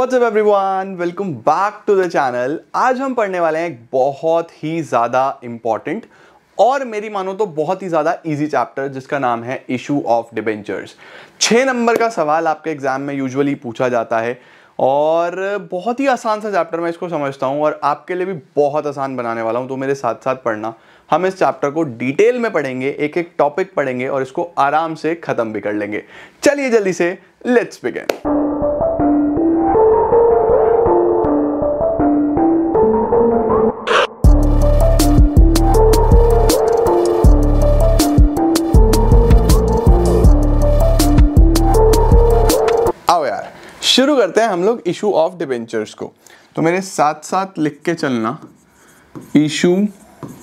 up everyone? Welcome back to the channel आज हम पढ़ने वाले हैं एक बहुत ही ज़्यादा इम्पॉर्टेंट और मेरी मानो तो बहुत ही ज़्यादा इजी चैप्टर जिसका नाम है इशू ऑफ डिबेंचर्स छः नंबर का सवाल आपके एग्ज़ाम में यूजुअली पूछा जाता है और बहुत ही आसान सा चैप्टर मैं इसको समझता हूँ और आपके लिए भी बहुत आसान बनाने वाला हूँ तो मेरे साथ साथ पढ़ना हम इस चैप्टर को डिटेल में पढ़ेंगे एक एक टॉपिक पढ़ेंगे और इसको आराम से ख़त्म भी कर लेंगे चलिए जल्दी से लेट्स बिगेन शुरू करते हैं हम लोग इशू ऑफ डिबेंचर्स को तो मेरे साथ साथ लिख के चलना इशू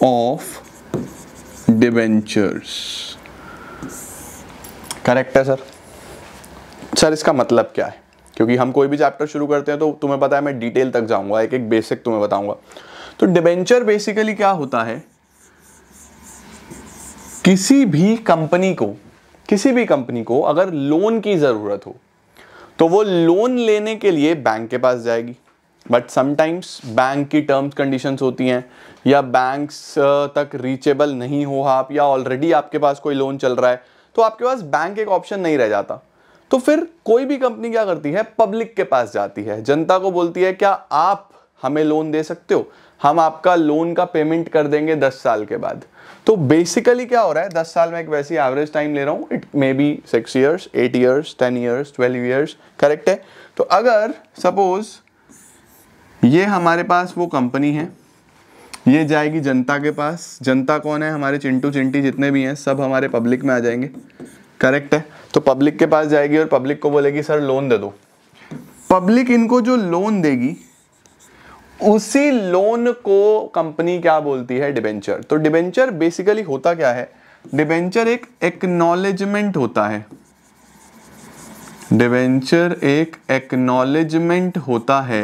ऑफ डिबेंचर्स करेक्ट है सर सर इसका मतलब क्या है क्योंकि हम कोई भी चैप्टर शुरू करते हैं तो तुम्हें पता है मैं डिटेल तक जाऊंगा एक एक बेसिक तुम्हें बताऊंगा तो डिबेंचर बेसिकली क्या होता है किसी भी कंपनी को किसी भी कंपनी को अगर लोन की ज़रूरत हो तो वो लोन लेने के लिए बैंक के पास जाएगी बट समटाइम्स बैंक की टर्म्स कंडीशंस होती हैं या बैंक्स तक रीचेबल नहीं हो आप या ऑलरेडी आपके पास कोई लोन चल रहा है तो आपके पास बैंक एक ऑप्शन नहीं रह जाता तो फिर कोई भी कंपनी क्या करती है पब्लिक के पास जाती है जनता को बोलती है क्या आप हमें लोन दे सकते हो हम आपका लोन का पेमेंट कर देंगे दस साल के बाद तो बेसिकली क्या हो रहा है दस साल में एक वैसी एवरेज टाइम ले रहा हूँ it may be six years eight years ten years twelve years correct है तो अगर सपोज ये हमारे पास वो कंपनी है ये जाएगी जनता के पास जनता कौन है हमारे चिंटू चिंटी जितने भी हैं सब हमारे पब्लिक में आ जाएंगे करेक्ट है तो पब्लिक के पास जाएगी और पब्लिक को बोलेगी सर लोन दे दो पब्लिक इनको जो लोन देगी उसी लोन को कंपनी क्या बोलती है डिबेंचर तो डिबेंचर बेसिकली होता क्या है डिबेंचर एक एक्नॉलेजमेंट होता है डिबेंचर एक एक्नॉलेजमेंट होता है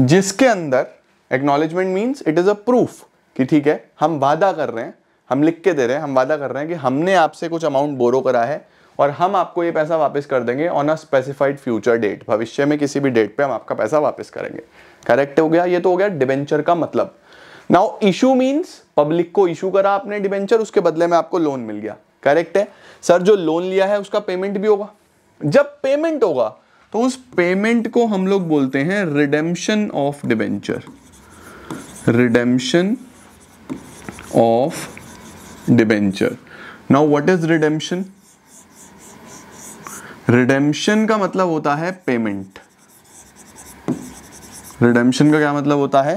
जिसके अंदर acknowledgement means it is a proof कि ठीक है हम वादा कर रहे हैं हम लिख के दे रहे हैं हम वादा कर रहे हैं कि हमने आपसे कुछ अमाउंट बोरो करा है और हम आपको ये पैसा वापस कर देंगे on a specified future date भविष्य में किसी भी डेट पे हम आपका पैसा वापस करेंगे करेक्ट हो गया ये तो हो गया डिबेंचर का मतलब नाउ इशू मीन्स पब्लिक को इशू करा आपने डिबेंचर उसके बदले में आपको लोन मिल गया करेक्ट है सर जो लोन लिया है उसका पेमेंट भी होगा जब पेमेंट होगा तो उस पेमेंट को हम लोग बोलते हैं redemption of debenture redemption of debenture now what is redemption redemption का मतलब होता है पेमेंट रिडेम्शन का क्या मतलब होता है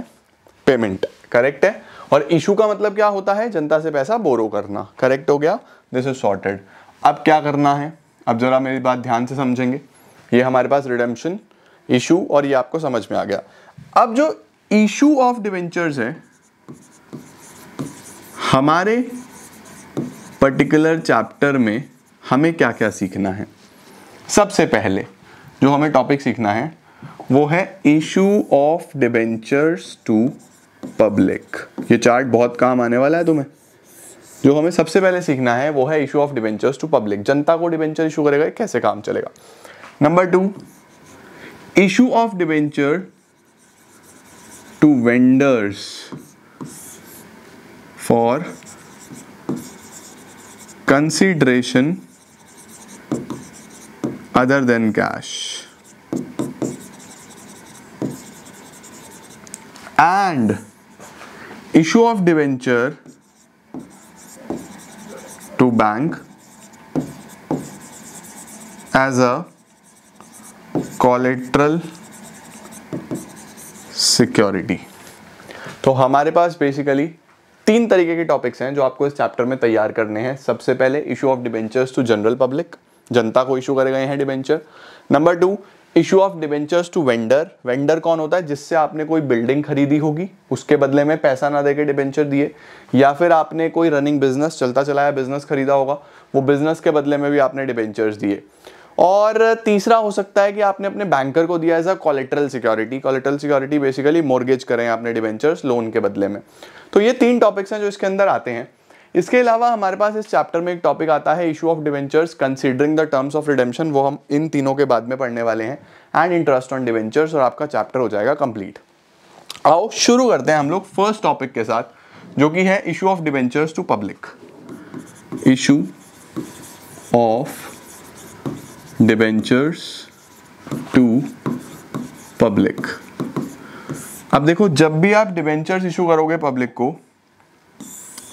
पेमेंट करेक्ट है और इशू का मतलब क्या होता है जनता से पैसा बोरो करना करेक्ट हो गया दिस इज सॉर्टेड अब क्या करना है अब जरा मेरी बात ध्यान से समझेंगे ये हमारे पास रिडेम्शन इशू और ये आपको समझ में आ गया अब जो इशू ऑफ डिवेंचर्स है हमारे पर्टिकुलर चैप्टर में हमें क्या क्या सीखना है सबसे पहले जो हमें टॉपिक सीखना है वो है issue of debentures to public ये चार्ट बहुत काम आने वाला है तुम्हें जो हमें सबसे पहले सीखना है वो है issue of debentures to public जनता को डिबेंचर इशू करेगा कैसे काम चलेगा number two issue of debenture to vendors for consideration other than cash and issue of debenture to bank as a collateral security तो हमारे पास बेसिकली तीन तरीके के टॉपिक्स हैं जो आपको इस चैप्टर में तैयार करने हैं सबसे पहले issue of debentures to general public जनता को इशू करे गए हैं debenture number two issue of debentures to vendor vendor कौन होता है जिससे आपने कोई बिल्डिंग खरीदी होगी उसके बदले में पैसा ना देके डिबेंचर दिए या फिर आपने कोई रनिंग बिजनेस चलता चलाया बिजनेस खरीदा होगा वो बिजनेस के बदले में भी आपने डिबेंचर्स दिए और तीसरा हो सकता है कि आपने अपने बैंकर को दिया as a collateral security collateral security basically mortgage करें आपने डिबेंचर्स लोन के बदले में तो ये तीन टॉपिक्स हैं जो इसके अंदर आते हैं इसके अलावा हमारे पास इस चैप्टर में एक टॉपिक आता है issue of debentures considering the terms of redemption वो हम इन तीनों के बाद में पढ़ने वाले हैं एंड इंटरेस्ट ऑन डिवेंचर्स और आपका चैप्टर हो जाएगा कंप्लीट आओ शुरू करते हैं हम लोग फर्स्ट टॉपिक के साथ जो कि है issue of debentures to public issue of debentures to public अब देखो जब भी आप डिवेंचर्स इशू करोगे पब्लिक को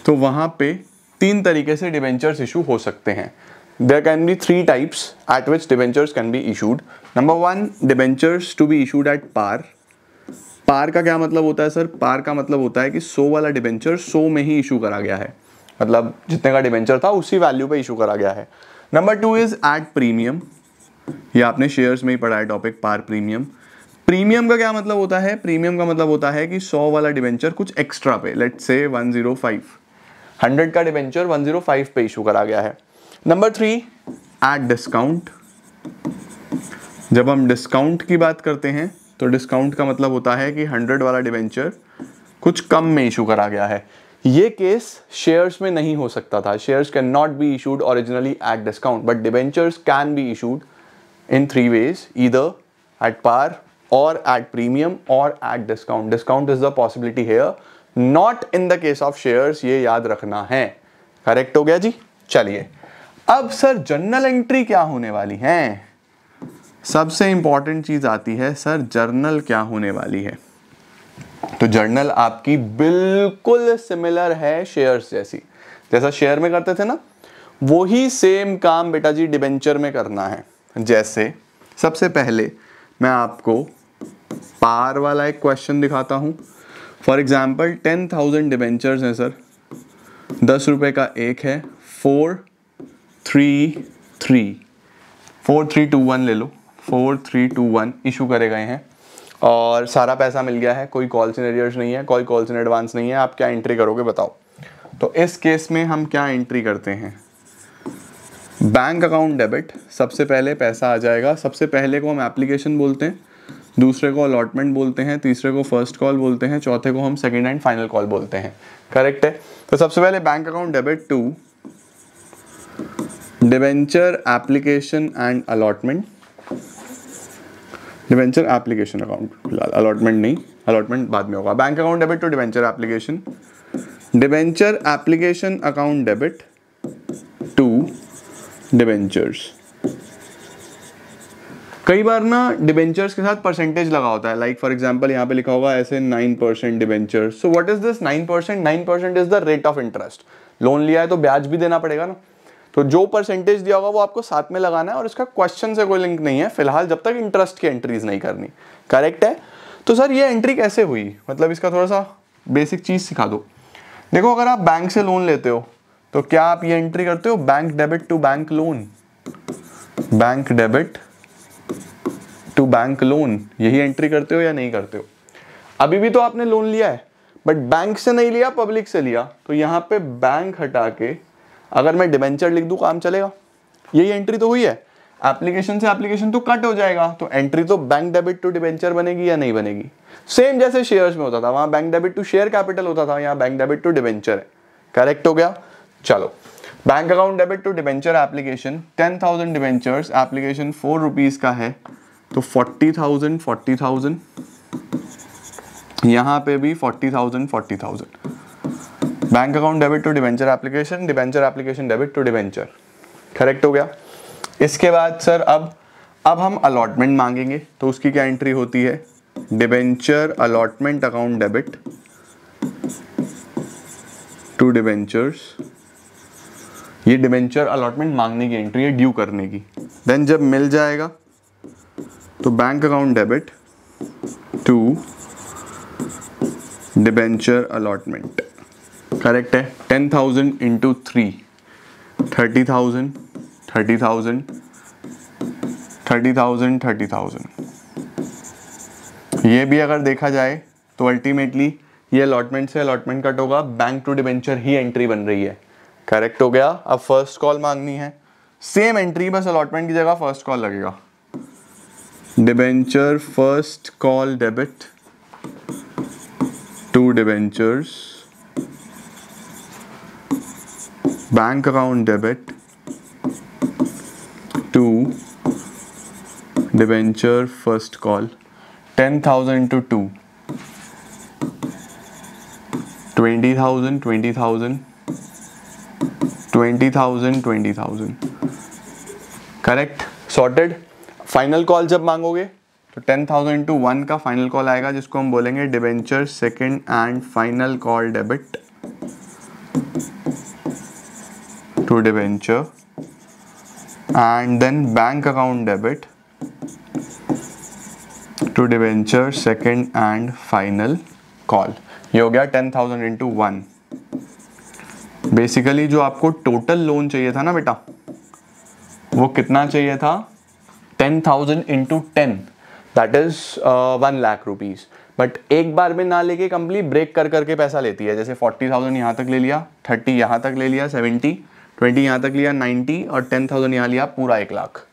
तो वहाँ पे तीन तरीके से डिवेंचर्स इशू हो सकते हैं there can be three types at which debentures can be issued number one debentures to be issued at par par का क्या मतलब होता है सर पार का मतलब होता है कि सो वाला डिवेंचर सो में ही इशू करा गया है मतलब जितने का डिवेंचर था उसी वैल्यू पे इशू करा गया है number two is at premium ये आपने शेयर्स में ही पढ़ा है टॉपिक पार प्रीमियम प्रीमियम का क्या मतलब होता है प्रीमियम का मतलब होता है कि सौ वाला डिवेंचर कुछ एक्स्ट्रा पे let's say one zero five hundred का डिवेंचर वन जीरो फाइव पे इशू करा गया है नंबर थ्री एट डिस्काउंट जब हम डिस्काउंट की बात करते हैं तो डिस्काउंट का मतलब होता है कि हंड्रेड वाला डिवेंचर कुछ कम में इशू करा गया है ये केस शेयर्स में नहीं हो सकता था shares can not be issued originally at discount but debentures can be issued in three ways either at par और एट प्रीमियम और at discount discount is the possibility here not in the case of share ये याद रखना है correct हो गया जी चलिए अब सर जर्नल एंट्री क्या होने वाली है सबसे इंपॉर्टेंट चीज आती है सर जर्नल क्या होने वाली है तो जर्नल आपकी बिल्कुल सिमिलर है शेयर्स जैसी जैसा शेयर में करते थे ना वही सेम काम बेटा जी डिबेंचर में करना है जैसे सबसे पहले मैं आपको पार वाला एक क्वेश्चन दिखाता हूं for example ten thousand debentures हैं सर दस रुपये का एक है four three three four three two one ले लो four three two one issue करे गए हैं और सारा पैसा मिल गया है कोई कॉल इन एरियर्स नहीं है कोई कॉल इन एडवांस नहीं है आप क्या एंट्री करोगे बताओ तो इस केस में हम क्या एंट्री करते हैं बैंक अकाउंट डेबिट सबसे पहले पैसा आ जाएगा सबसे पहले को हम एप्लीकेशन बोलते हैं दूसरे को अलॉटमेंट बोलते हैं तीसरे को फर्स्ट कॉल बोलते हैं चौथे को हम सेकेंड एंड फाइनल कॉल बोलते हैं करेक्ट है तो सबसे पहले bank account debit to debenture application and allotment debenture application account allotment नहीं अलॉटमेंट बाद में होगा bank account debit to debenture application debenture application account debit to debentures कई बार ना डिबेंचर्स के साथ परसेंटेज लगा होता है लाइक फॉर एग्जांपल यहाँ पे लिखा होगा ऐसे nine percent debenture so what is this nine percent nine percent is the rate of interest loan लिया है तो ब्याज भी देना पड़ेगा ना तो जो परसेंटेज दिया होगा वो आपको साथ में लगाना है और इसका क्वेश्चन से कोई लिंक नहीं है फिलहाल जब तक इंटरेस्ट की एंट्रीज नहीं करनी करेक्ट है तो सर ये एंट्री कैसे हुई मतलब इसका थोड़ा सा बेसिक चीज़ सिखा दो देखो अगर आप बैंक से लोन लेते हो तो क्या आप ये एंट्री करते हो bank debit to bank loan bank debit to bank loan यही एंट्री करते हो या नहीं करते हो अभी भी तो आपने लोन लिया है बट बैंक से नहीं लिया पब्लिक से लिया तो यहाँ पे बैंक हटा के अगर मैं डिबेंचर लिख दूँ काम चलेगा यही एंट्री तो हुई है एप्लीकेशन से एप्लीकेशन तो कट हो जाएगा तो एंट्री तो बैंक डेबिट टू डिबेंचर बनेगी या नहीं बनेगी सेम जैसे शेयर्स में होता था वहाँ bank debit to share capital होता था यहाँ बैंक डेबिट टू डिबेंचर है करेक्ट हो गया चलो bank account debit to debenture application ten thousand debentures application four rupees का है तो फोर्टी थाउजेंड फोर्टी थाउजेंड यहाँ पे भी forty thousand forty thousand bank account debit to debenture application debenture application debit to debenture correct हो गया इसके बाद सर अब अब हम अलॉटमेंट मांगेंगे तो उसकी क्या एंट्री होती है debenture allotment account debit to debentures ये डिवेंचर अलॉटमेंट मांगने की एंट्री है ड्यू करने की देन जब मिल जाएगा तो bank account debit to debenture allotment correct है ten thousand into three thirty thousand thirty thousand thirty thousand thirty thousand ये भी अगर देखा जाए तो अल्टीमेटली ये अलॉटमेंट से अलॉटमेंट कट होगा बैंक टू डिबेंचर ही एंट्री बन रही है करेक्ट हो गया अब फर्स्ट कॉल मांगनी है सेम एंट्री बस अलॉटमेंट की जगह फर्स्ट कॉल लगेगा debenture first call debit two debentures bank account debit two debenture first call 10,000 to 2 20,000 20,000 20,000 20,000 correct sorted final call जब मांगोगे तो टेन थाउजेंड इंटू वन का फाइनल कॉल आएगा जिसको हम बोलेंगे debenture second and final call debit to debenture and then bank account debit to debenture second and final call ये हो गया ten thousand into one basically जो आपको टोटल लोन चाहिए था ना बेटा वो कितना चाहिए था ten thousand into ten that is one lakh rupees but एक बार में ना लेके कंपनी ब्रेक कर करके पैसा लेती है जैसे फोर्टी थाउजेंड यहाँ तक ले लिया थर्टी यहाँ तक ले लिया सेवेंटी ट्वेंटी यहाँ तक लिया नाइन्टी और टेन थाउजेंड यहाँ लिया पूरा एक लाख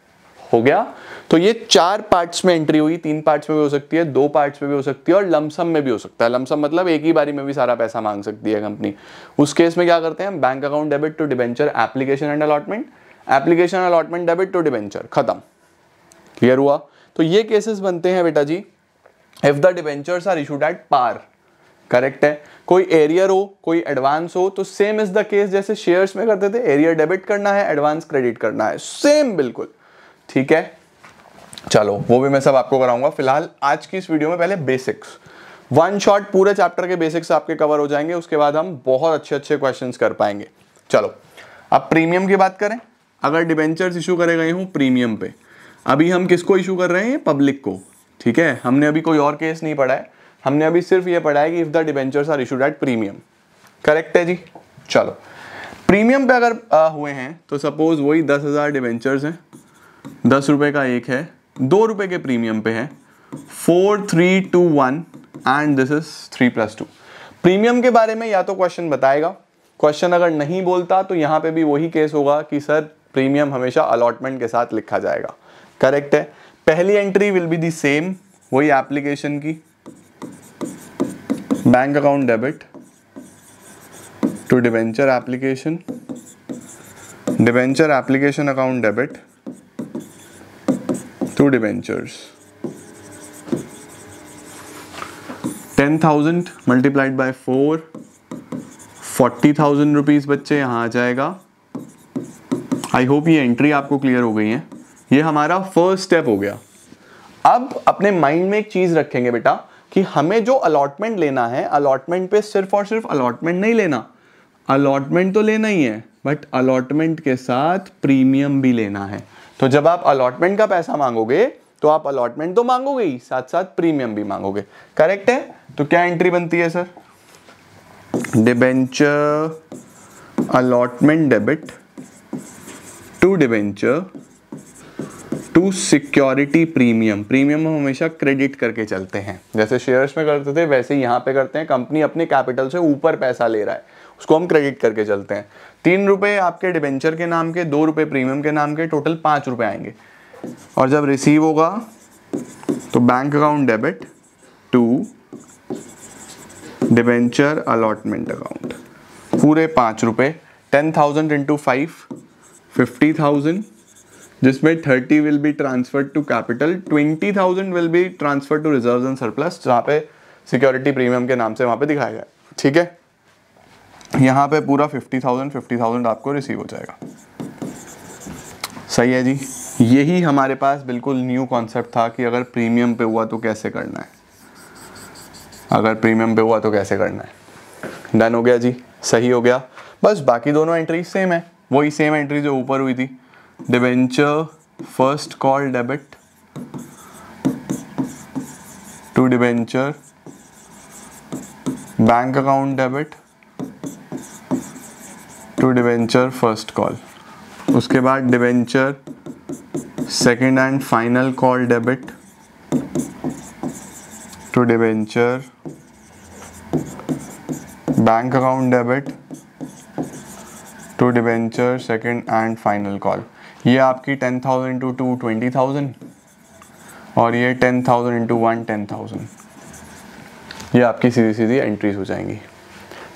हो गया तो ये चार पार्ट्स में एंट्री हुई तीन पार्ट्स में भी हो सकती है दो पार्ट्स में भी हो सकती है और लमसम में भी हो सकता है लमसम मतलब एक ही बारी में भी सारा पैसा मांग सकती है कंपनी उस केस में क्या करते हैं bank account debit to debenture application and allotment application allotment debit to debenture खत्म क्लियर हुआ तो ये केसेस बनते हैं बेटा जी if the debentures are issued at par correct है कोई एरियर हो कोई एडवांस हो तो सेम इज द केस जैसे शेयर्स में करते थे एरियर डेबिट करना है एडवांस क्रेडिट करना है सेम बिल्कुल ठीक है चलो वो भी मैं सब आपको कराऊंगा फिलहाल आज की इस वीडियो में पहले बेसिक्स वन शॉट पूरे चैप्टर के बेसिक्स आपके कवर हो जाएंगे उसके बाद हम बहुत अच्छे अच्छे क्वेश्चंस कर पाएंगे चलो अब प्रीमियम की बात करें अगर डिबेंचर्स इशू करे गए हूँ प्रीमियम पे अभी हम किसको इशू कर रहे हैं पब्लिक को ठीक है हमने अभी कोई और केस नहीं पढ़ा है हमने अभी सिर्फ ये पढ़ा है कि if the debentures are issued at premium correct है जी चलो प्रीमियम पे अगर आ, हुए हैं तो सपोज वही दस हज़ार डिबेंचर्स हैं दस रुपये का एक है दो रुपये के प्रीमियम पे है four three two one and this is three plus two premium के बारे में या तो क्वेश्चन बताएगा क्वेश्चन अगर नहीं बोलता तो यहाँ पे भी वही केस होगा कि सर प्रीमियम हमेशा अलॉटमेंट के साथ लिखा जाएगा करेक्ट है पहली entry will be the same वही एप्लीकेशन की bank account debit to debenture application debenture application account debit to debentures ten thousand multiplied by four forty thousand rupees बच्चे यहां आ जाएगा आई होप ये एंट्री आपको क्लियर हो गई है ये हमारा फर्स्ट स्टेप हो गया अब अपने माइंड में एक चीज़ रखेंगे बेटा कि हमें जो अलॉटमेंट लेना है अलॉटमेंट पे सिर्फ और सिर्फ अलॉटमेंट नहीं लेना अलॉटमेंट तो लेना ही है बट अलॉटमेंट के साथ प्रीमियम भी लेना है तो जब आप अलॉटमेंट का पैसा मांगोगे तो आप अलॉटमेंट तो मांगोगे ही साथ साथ प्रीमियम भी मांगोगे करेक्ट है तो क्या एंट्री बनती है sir debenture allotment debit to debenture to security premium premium हम हमेशा क्रेडिट करके चलते हैं जैसे शेयर्स में करते थे वैसे यहाँ पे करते हैं कंपनी अपने कैपिटल से ऊपर पैसा ले रहा है उसको हम क्रेडिट करके चलते हैं तीन रुपये आपके डिबेंचर के नाम के दो रुपये प्रीमियम के नाम के टोटल पाँच रुपये आएंगे और जब रिसीव होगा तो bank account debit to debenture allotment account पूरे पाँच रुपये ten thousand into five fifty thousand जिसमें 30 will be transfer to capital 20,000 will be transfer to reserves and surplus जहाँ पे सिक्योरिटी प्रीमियम के नाम से वहाँ पे दिखाया गया ठीक है यहाँ पे पूरा 50,000 50,000 आपको रिसीव हो जाएगा सही है जी यही हमारे पास बिल्कुल न्यू कॉन्सेप्ट था कि अगर प्रीमियम पे हुआ तो कैसे करना है अगर प्रीमियम पे हुआ तो कैसे करना है डन हो गया जी सही हो गया बस बाकी दोनों एंट्री सेम है वही सेम एंट्री जो ऊपर हुई थी debenture first call debit to debenture bank account debit to debenture first call उसके बाद debenture second and final call debit to debenture bank account debit to debenture second and final call ये आपकी ten thousand into two twenty thousand और ये ten thousand into one ten thousand ये आपकी सीधी सीधी entries हो जाएंगी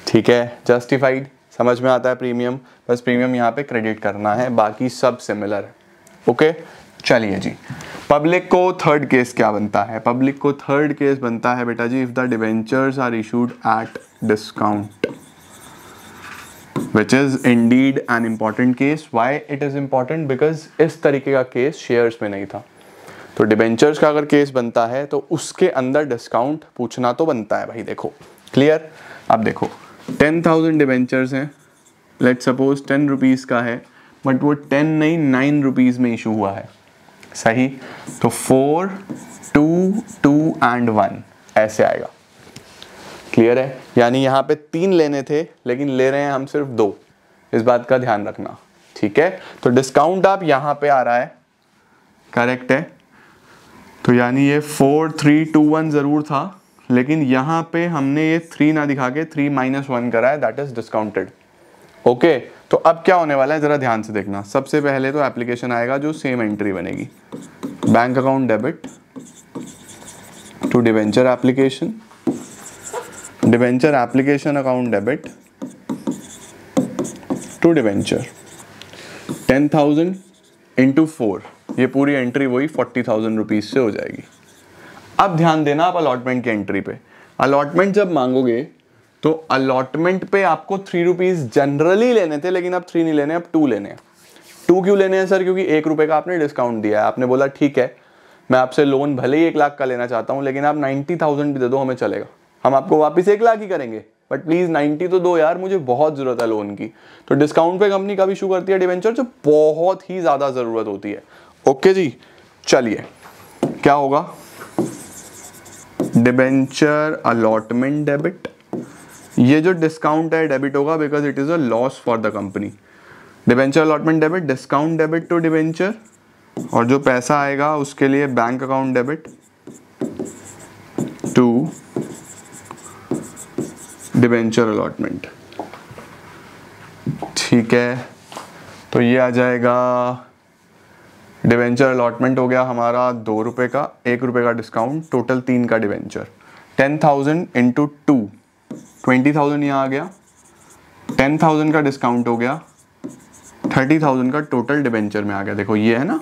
ठीक है जस्टिफाइड समझ में आता है प्रीमियम बस प्रीमियम यहाँ पे क्रेडिट करना है बाकी सब सिमिलर ओके चलिए जी पब्लिक को थर्ड केस क्या बनता है पब्लिक को थर्ड केस बनता है बेटा जी if the debentures are issued at discount which is indeed an important case why it is important because इस तरीके का केस शेयर्स में नहीं था तो डिबेंचर्स का अगर केस बनता है तो उसके अंदर डिस्काउंट पूछना तो बनता है भाई देखो क्लियर अब देखो टेन थाउजेंड डिबेंचर्स हैं लेट सपोज टेन रुपीज़ का है बट वो टेन नहीं नाइन रुपीज़ में इशू हुआ है सही तो four two two and one ऐसे आएगा क्लियर है यानी यहाँ पे तीन लेने थे लेकिन ले रहे हैं हम सिर्फ दो इस बात का ध्यान रखना ठीक है तो डिस्काउंट आप यहाँ पे आ रहा है करेक्ट है तो यानी ये फोर थ्री टू वन ज़रूर था लेकिन यहाँ पे हमने ये थ्री ना दिखा के थ्री माइनस वन करा है दैट इज़ डिस्काउंटेड ओके तो अब क्या होने वाला है ज़रा ध्यान से देखना सबसे पहले तो एप्लीकेशन आएगा जो सेम एंट्री बनेगी bank account debit to debenture application debenture application account debit to debenture ten thousand into four ये पूरी एंट्री वही फोर्टी थाउजेंड रुपीज से हो जाएगी अब ध्यान देना आप अलॉटमेंट की एंट्री पे अलॉटमेंट जब मांगोगे तो अलॉटमेंट पे आपको थ्री रुपीज जनरली लेने थे लेकिन अब थ्री नहीं लेने अब टू लेने टू क्यों लेने हैं सर क्योंकि एक रुपए का आपने डिस्काउंट दिया है आपने बोला ठीक है मैं आपसे लोन भले ही एक लाख का लेना चाहता हूँ लेकिन आप नाइन्टी थाउजेंड भी दे दो हमें चलेगा हम आपको वापस एक लाख ही करेंगे बट प्लीज़ नाइन्टी तो दो यार मुझे बहुत ज़रूरत है लोन की तो डिस्काउंट पे कंपनी भी शू करती है डिवेंचर जो बहुत ही ज़्यादा ज़रूरत होती है ओके जी चलिए क्या होगा डिबेंचर अलॉटमेंट डेबिट ये जो डिस्काउंट है डेबिट होगा because it is a loss for the company debenture allotment debit discount debit to debenture और जो पैसा आएगा उसके लिए bank account debit to debenture allotment ठीक है तो ये आ जाएगा डिवेंचर अलॉटमेंट हो गया हमारा दो रुपये का एक रुपये का डिस्काउंट टोटल तीन का debenture ten thousand into two twenty thousand यहाँ आ गया टेन थाउजेंड का डिस्काउंट हो गया थर्टी थाउजेंड का टोटल डिवेंचर में आ गया देखो ये है ना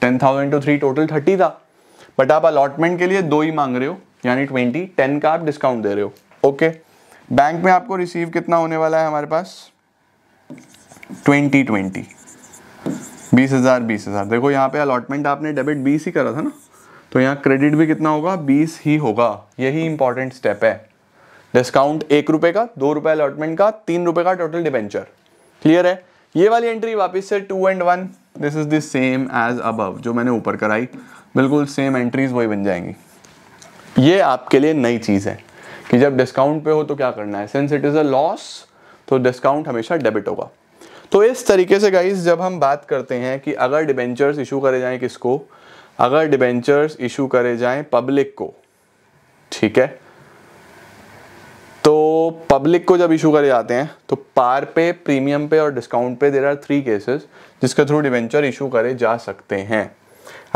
ten thousand two three total thirty था बट आप अलॉटमेंट के लिए दो ही मांग रहे हो यानी ट्वेंटी टेन का आप डिस्काउंट दे रहे हो ओके okay. बैंक में आपको रिसीव कितना होने वाला है हमारे पास ट्वेंटी ट्वेंटी बीस हज़ार बीस हज़ार देखो यहाँ पे अलॉटमेंट आपने डेबिट बीस ही करा था ना तो यहाँ क्रेडिट भी कितना होगा बीस ही होगा यही इंपॉर्टेंट स्टेप है डिस्काउंट एक रुपये का दो रुपये अलॉटमेंट का तीन रुपये का टोटल डिबेंचर क्लियर है ये वाली एंट्री वापस से two and one this is this same as अब जो मैंने ऊपर कराई बिल्कुल सेम एंट्रीज वही बन जाएंगी ये आपके लिए नई चीज़ है कि जब डिस्काउंट पे हो तो क्या करना है since it is a loss तो डिस्काउंट हमेशा डेबिट होगा तो इस तरीके से गाइज जब हम बात करते हैं कि अगर डिबेंचर्स इशू करे जाएं किसको अगर डिबेंचर्स इशू करे जाएं पब्लिक को ठीक है तो पब्लिक को जब इशू करे जाते हैं तो पार पे प्रीमियम पे और डिस्काउंट पे देर आर थ्री केसेस जिसके थ्रू डिवेंचर इशू करे जा सकते हैं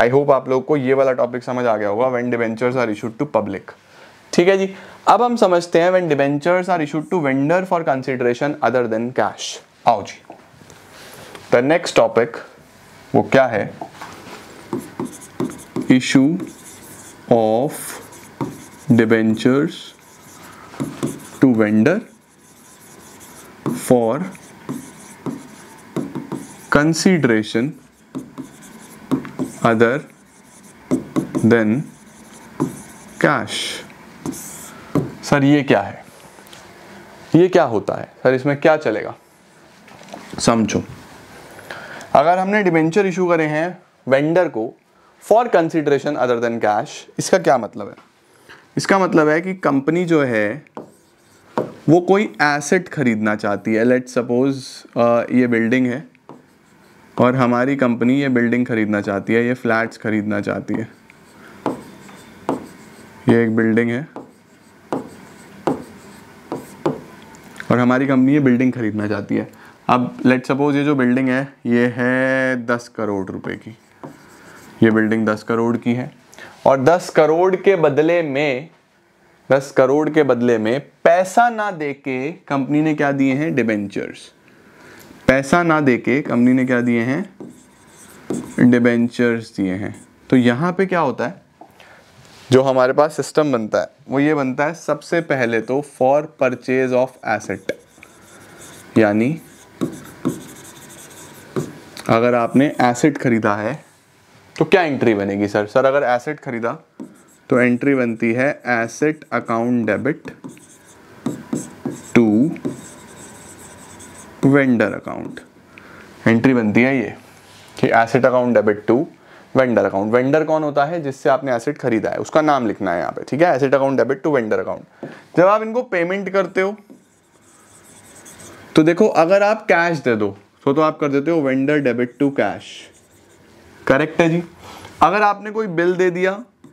आई होप आप लोग को ये वाला टॉपिक समझ आ गया होगा when debentures are issued to public ठीक है जी अब हम समझते हैं when debentures are issued to vendor for consideration other than cash आओ जी द नेक्स्ट टॉपिक वो क्या है issue of debentures to vendor for consideration other than cash sir ये क्या है ये क्या होता है सर इसमें क्या चलेगा समझो अगर हमने डिबेंचर इशू करे हैं वेंडर को for consideration other than cash इसका क्या मतलब है इसका मतलब है कि कंपनी जो है वो कोई एसेट खरीदना चाहती है लेट सपोज ये बिल्डिंग है और हमारी कंपनी ये बिल्डिंग खरीदना चाहती है ये फ्लैट्स खरीदना चाहती है ये एक बिल्डिंग है और हमारी कंपनी ये बिल्डिंग खरीदना चाहती है अब लेट सपोज ये जो बिल्डिंग है ये है दस करोड़ रुपए की ये बिल्डिंग दस करोड़ की है और दस करोड़ के बदले में दस करोड़ के बदले में पैसा ना दे के कंपनी ने क्या दिए हैं डिबेंचर्स पैसा ना दे के कंपनी ने क्या दिए हैं डिबेंचर्स दिए हैं तो यहाँ पे क्या होता है जो हमारे पास सिस्टम बनता है वो ये बनता है सबसे पहले तो फॉर परचेज ऑफ एसेट यानी अगर आपने एसेट खरीदा है तो क्या एंट्री बनेगी सर सर अगर एसेट खरीदा तो एंट्री बनती है asset account debit to vendor account entry बनती है ये कि asset account debit to vendor account vendor कौन होता है जिससे आपने एसेट खरीदा है उसका नाम लिखना है यहाँ पे ठीक है asset account debit to vendor account जब आप इनको पेमेंट करते हो तो देखो अगर आप कैश दे दो तो तो आप कर देते हो vendor debit to cash correct है जी अगर आपने कोई बिल दे दिया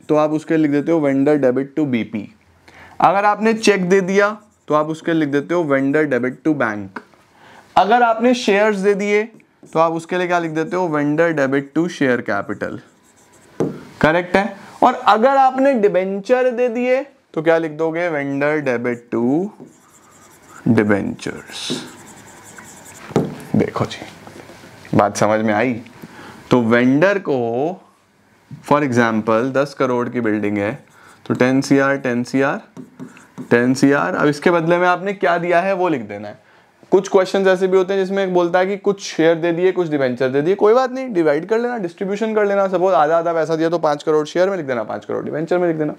तो आप उसके लिख देते हो वेंडर डेबिट टू बीपी अगर आपने चेक दे दिया तो आप उसके लिख देते हो वेंडर डेबिट टू बैंक अगर आपने शेयर्स दे दिए तो आप उसके लिए क्या लिख देते हो vendor debit to share capital correct है और अगर आपने डिबेंचर दे दिए तो क्या लिख दोगे वेंडर डेबिट टू डिबेंचर्स देखो जी बात समझ में आई तो वेंडर को फॉर एग्जाम्पल दस करोड़ की बिल्डिंग है तो ten C R ten C R ten C R अब इसके बदले में आपने क्या दिया है वो लिख देना है कुछ क्वेश्चन ऐसे भी होते हैं जिसमें बोलता है कि कुछ शेयर दे दिए कुछ डिवेंचर दे दिए कोई बात नहीं डिवाइड कर लेना डिस्ट्रीब्यूशन कर लेना सपोज आधा आधा पैसा दिया तो पांच करोड़ शेयर में लिख देना पांच करोड़ डिवेंचर में लिख देना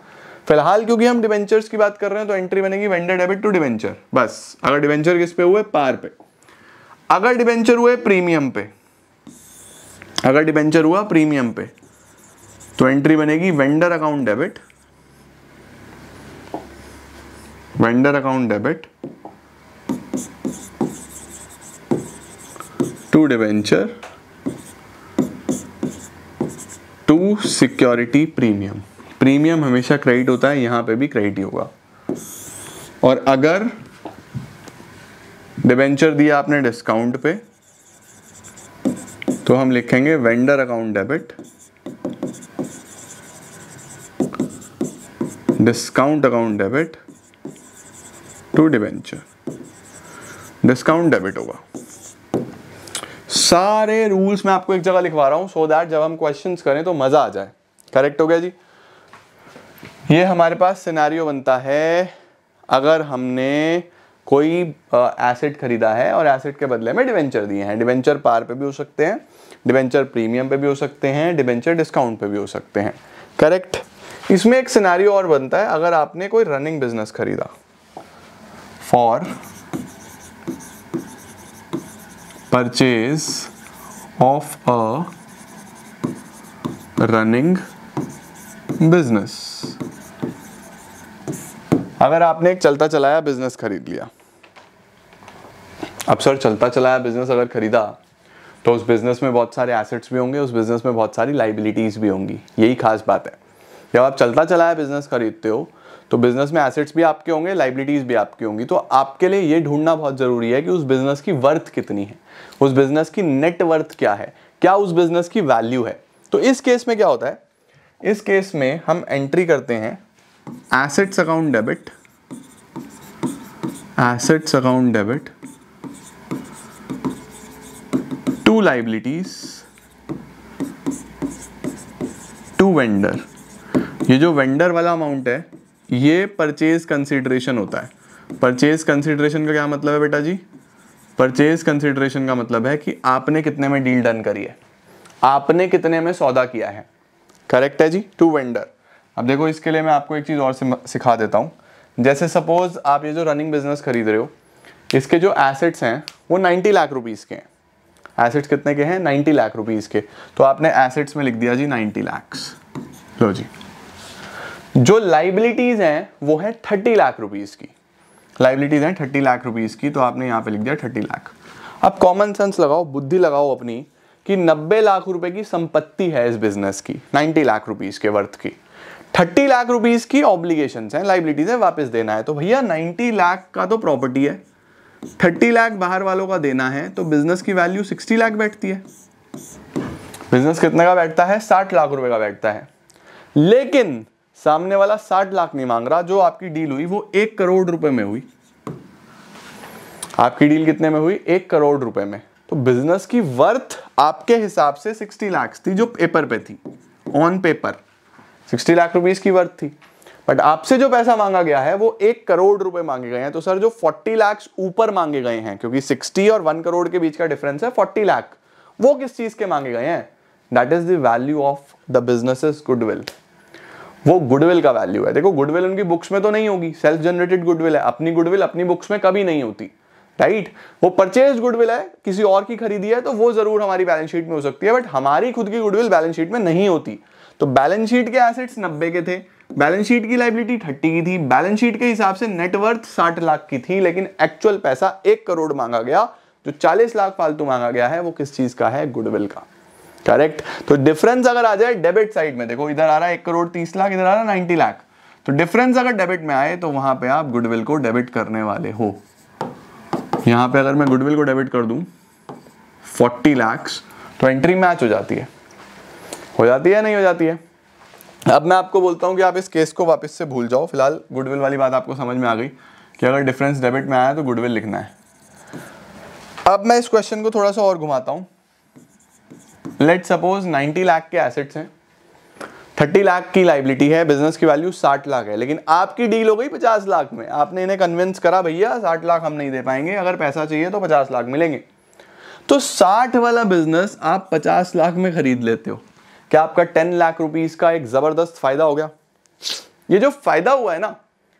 फिलहाल क्योंकि हम डिवेंचर्स की बात कर रहे हैं तो एंट्री बनेगी वेंडर डेबिट टू डिवेंचर बस अगर डिवेंचर किस पे हुए पार पे अगर डिवेंचर हुए प्रीमियम पे अगर डिवेंचर हुआ प्रीमियम पे तो एंट्री बनेगी vendor account debit vendor account debit to debenture to security premium premium हमेशा क्रेडिट होता है यहां पे भी क्रेडिट ही होगा और अगर डिबेंचर दिया आपने डिस्काउंट पे तो हम लिखेंगे vendor account debit discount account debit to debenture discount debit होगा सारे रूल्स मैं आपको एक जगह लिखवा रहा हूं सो so दैट जब हम क्वेश्चन करें तो मज़ा आ जाए करेक्ट हो गया जी ये हमारे पास सिनेरियो बनता है अगर हमने कोई एसेट खरीदा है और एसेट के बदले में डिवेंचर दिए हैं डिवेंचर पार पे भी हो सकते हैं डिवेंचर प्रीमियम पे भी हो सकते हैं डिवेंचर डिस्काउंट पे भी हो सकते हैं करेक्ट इसमें एक सिनेरियो और बनता है अगर आपने कोई रनिंग बिजनेस खरीदा for purchase of a running business अगर आपने एक चलता चलाया बिजनेस खरीद लिया अब सर चलता चलाया बिजनेस अगर खरीदा तो उस बिजनेस में बहुत सारे एसेट्स भी होंगे उस बिजनेस में बहुत सारी लाइबिलिटीज भी होंगी यही खास बात है जब आप चलता चलाया बिजनेस खरीदते हो तो बिजनेस में एसेट्स भी आपके होंगे लाइबिलिटीज़ भी आपकी होंगी तो आपके लिए ये ढूंढना बहुत ज़रूरी है कि उस बिज़नेस की वर्थ कितनी है उस बिज़नेस की नेट वर्थ क्या है क्या उस बिज़नेस की वैल्यू है तो इस केस में क्या होता है इस केस में हम एंट्री करते हैं assets account debit assets account debit to liabilities to vendor ये जो वेंडर वाला अमाउंट है ये परचेज कंसिड्रेशन होता है परचेज कंसिड्रेशन का क्या मतलब है बेटा जी परचेज कंसिड्रेशन का मतलब है कि आपने कितने में डील डन करी है आपने कितने में सौदा किया है करेक्ट है जी टू वेंडर अब देखो इसके लिए मैं आपको एक चीज़ और सिखा देता हूँ जैसे सपोज आप ये जो रनिंग बिजनेस खरीद रहे हो इसके जो एसेट्स हैं वो 90 लाख रुपीज़ के हैं एसेट्स कितने के हैं 90 लाख रुपीज़ के तो आपने एसेट्स में लिख दिया जी 90 लाख लो जी जो लाइबिलिटीज हैं वो है थर्टी लाख रुपीज की लाइबिलिटीज हैं थर्टी लाख रुपीज की तो आपने यहाँ पे लिख दिया थर्टी लाख अब कॉमन सेंस लगाओ बुद्धि लगाओ अपनी कि नब्बे लाख रुपए की संपत्ति है इस बिजनेस की नाइन्टी लाख रुपीज के वर्थ की थर्टी लाख रुपीज की ऑब्लिगेशन है लाइबिलिटीज है वापस देना है तो भैया नाइन्टी लाख का तो प्रॉपर्टी है थर्टी लाख बाहर वालों का देना है तो बिजनेस की वैल्यू सिक्सटी लाख बैठती है बिजनेस कितने का बैठता है साठ लाख रुपए का बैठता है लेकिन सामने वाला साठ लाख नहीं मांग रहा जो आपकी डील हुई वो एक करोड़ रुपए में हुई आपकी डील कितने में हुई एक करोड़ रुपए में तो बिजनेस की वर्थ आपके हिसाब से सिक्सटी लाख थी जो पेपर पे थी on paper sixty lakh rupees की वर्थ थी बट आपसे जो पैसा मांगा गया है वो एक करोड़ रुपए मांगे गए हैं तो सर जो फोर्टी लाख ऊपर मांगे गए हैं क्योंकि सिक्सटी और वन करोड़ के बीच का डिफरेंस है फोर्टी लाख वो किस चीज के मांगे गए हैं that is the value of the business goodwill वो गुडविल का वैल्यू है देखो गुडविल उनकी बुक्स में तो नहीं होगी सेल्फ जनरेटेड गुडविल है अपनी गुडविल अपनी बुक्स में कभी नहीं होती राइट वो परचेज गुडविल है किसी और की खरीदी है तो वो जरूर हमारी बैलेंस शीट में हो सकती है बट हमारी खुद की गुडविल बैलेंस शीट में नहीं होती तो बैलेंस शीट के एसेट्स नब्बे के थे बैलेंस शीट की लाइबिलिटी थर्टी की थी बैलेंस शीट के हिसाब से नेटवर्थ साठ लाख की थी लेकिन एक्चुअल पैसा एक करोड़ मांगा गया जो चालीस लाख फालतू मांगा गया है वो किस चीज का है गुडविल का करेक्ट तो डिफरेंस अगर आ जाए डेबिट साइड में देखो इधर आ रहा है एक करोड़ तीस लाख इधर आ रहा है नाइनटी लाख तो डिफरेंस अगर डेबिट में आए तो वहां पे आप गुडविल को डेबिट करने वाले हो यहां पे अगर मैं गुडविल को डेबिट कर दू फोर्टी लैक्स तो एंट्री मैच हो जाती है हो जाती है नहीं हो जाती है अब मैं आपको बोलता हूं कि आप इस केस को वापस से भूल जाओ फिलहाल गुडविल वाली बात आपको समझ में आ गई कि अगर डिफरेंस डेबिट में आया तो गुडविल लिखना है अब मैं इस क्वेश्चन को थोड़ा सा और घुमाता हूं लेट सपोज 90 लाख के एसेट्स हैं 30 लाख की लाइबिलिटी है बिजनेस की वैल्यू 60 लाख है लेकिन आपकी डील हो गई 50 लाख में आपने इन्हें कन्विंस करा भैया 60 लाख हम नहीं दे पाएंगे अगर पैसा चाहिए तो 50 लाख मिलेंगे तो 60 वाला बिजनेस आप 50 लाख में खरीद लेते हो क्या आपका 10 लाख रुपीज का एक ज़बरदस्त फायदा हो गया ये जो फायदा हुआ है ना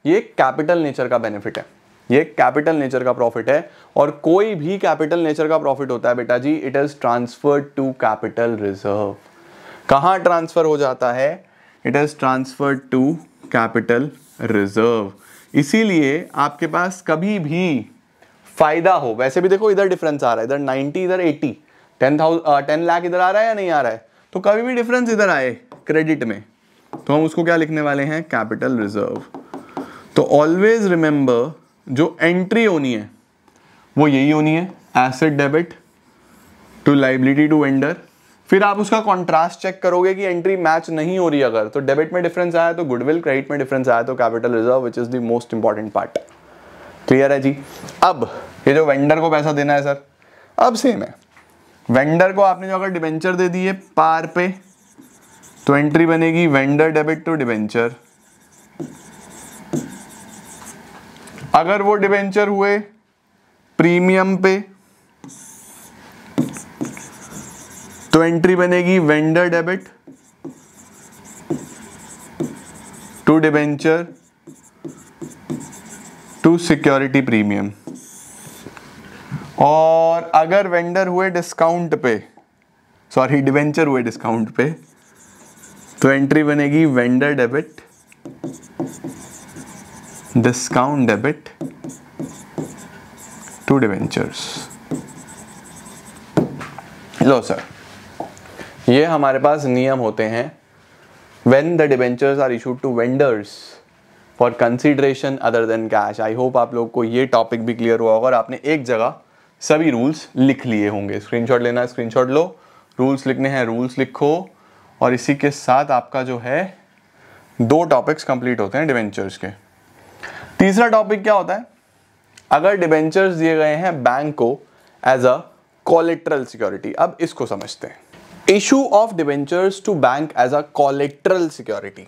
ये कैपिटल नेचर का बेनिफिट है ये कैपिटल नेचर का प्रॉफिट है और कोई भी कैपिटल नेचर का प्रॉफिट होता है बेटा जी it is transfer to capital reserve कहाँ ट्रांसफ़र हो जाता है it is transfer to capital reserve इसीलिए आपके पास कभी भी फ़ायदा हो वैसे भी देखो इधर डिफरेंस आ रहा है इधर 90 इधर 80 टेन थाउजेंड टेन लाख इधर आ रहा है या नहीं आ रहा है तो कभी भी डिफरेंस इधर आए क्रेडिट में तो हम उसको क्या लिखने वाले हैं कैपिटल रिजर्व तो ऑलवेज रिमेंबर जो एंट्री होनी है वो यही होनी है asset debit to liability to vendor फिर आप उसका कॉन्ट्रास्ट चेक करोगे कि एंट्री मैच नहीं हो रही अगर तो डेबिट में डिफरेंस आया तो गुडविल क्रेडिट में डिफरेंस आया तो capital reserve which is the most important part clear है जी अब ये जो वेंडर को पैसा देना है सर अब सेम है वेंडर को आपने जो अगर डिवेंचर दे दिए पार पे तो एंट्री बनेगी वेंडर डेबिट टू डिवेंचर अगर वो डिबेंचर हुए प्रीमियम पे तो एंट्री बनेगी vendor debit to debenture to security premium और अगर वेंडर हुए डिस्काउंट पे सॉरी डिवेंचर हुए डिस्काउंट पे तो एंट्री बनेगी vendor debit discount debit to debentures लो सर ये हमारे पास नियम होते हैं when the debentures are issued to vendors for consideration other than cash I hope आप लोग को ये टॉपिक भी क्लियर हुआ होगा और आपने एक जगह सभी रूल्स लिख लिए होंगे स्क्रीनशॉट लेना स्क्रीन स्क्रीनशॉट लो रूल्स लिखने हैं रूल्स लिखो और इसी के साथ आपका जो है दो टॉपिक्स कंप्लीट होते हैं डिवेंचर्स के तीसरा टॉपिक क्या होता है अगर डिबेंचर्स दिए गए हैं बैंक को एज अ कोलेट्रल सिक्योरिटी अब इसको समझते हैं issue of debentures to bank as a collateral security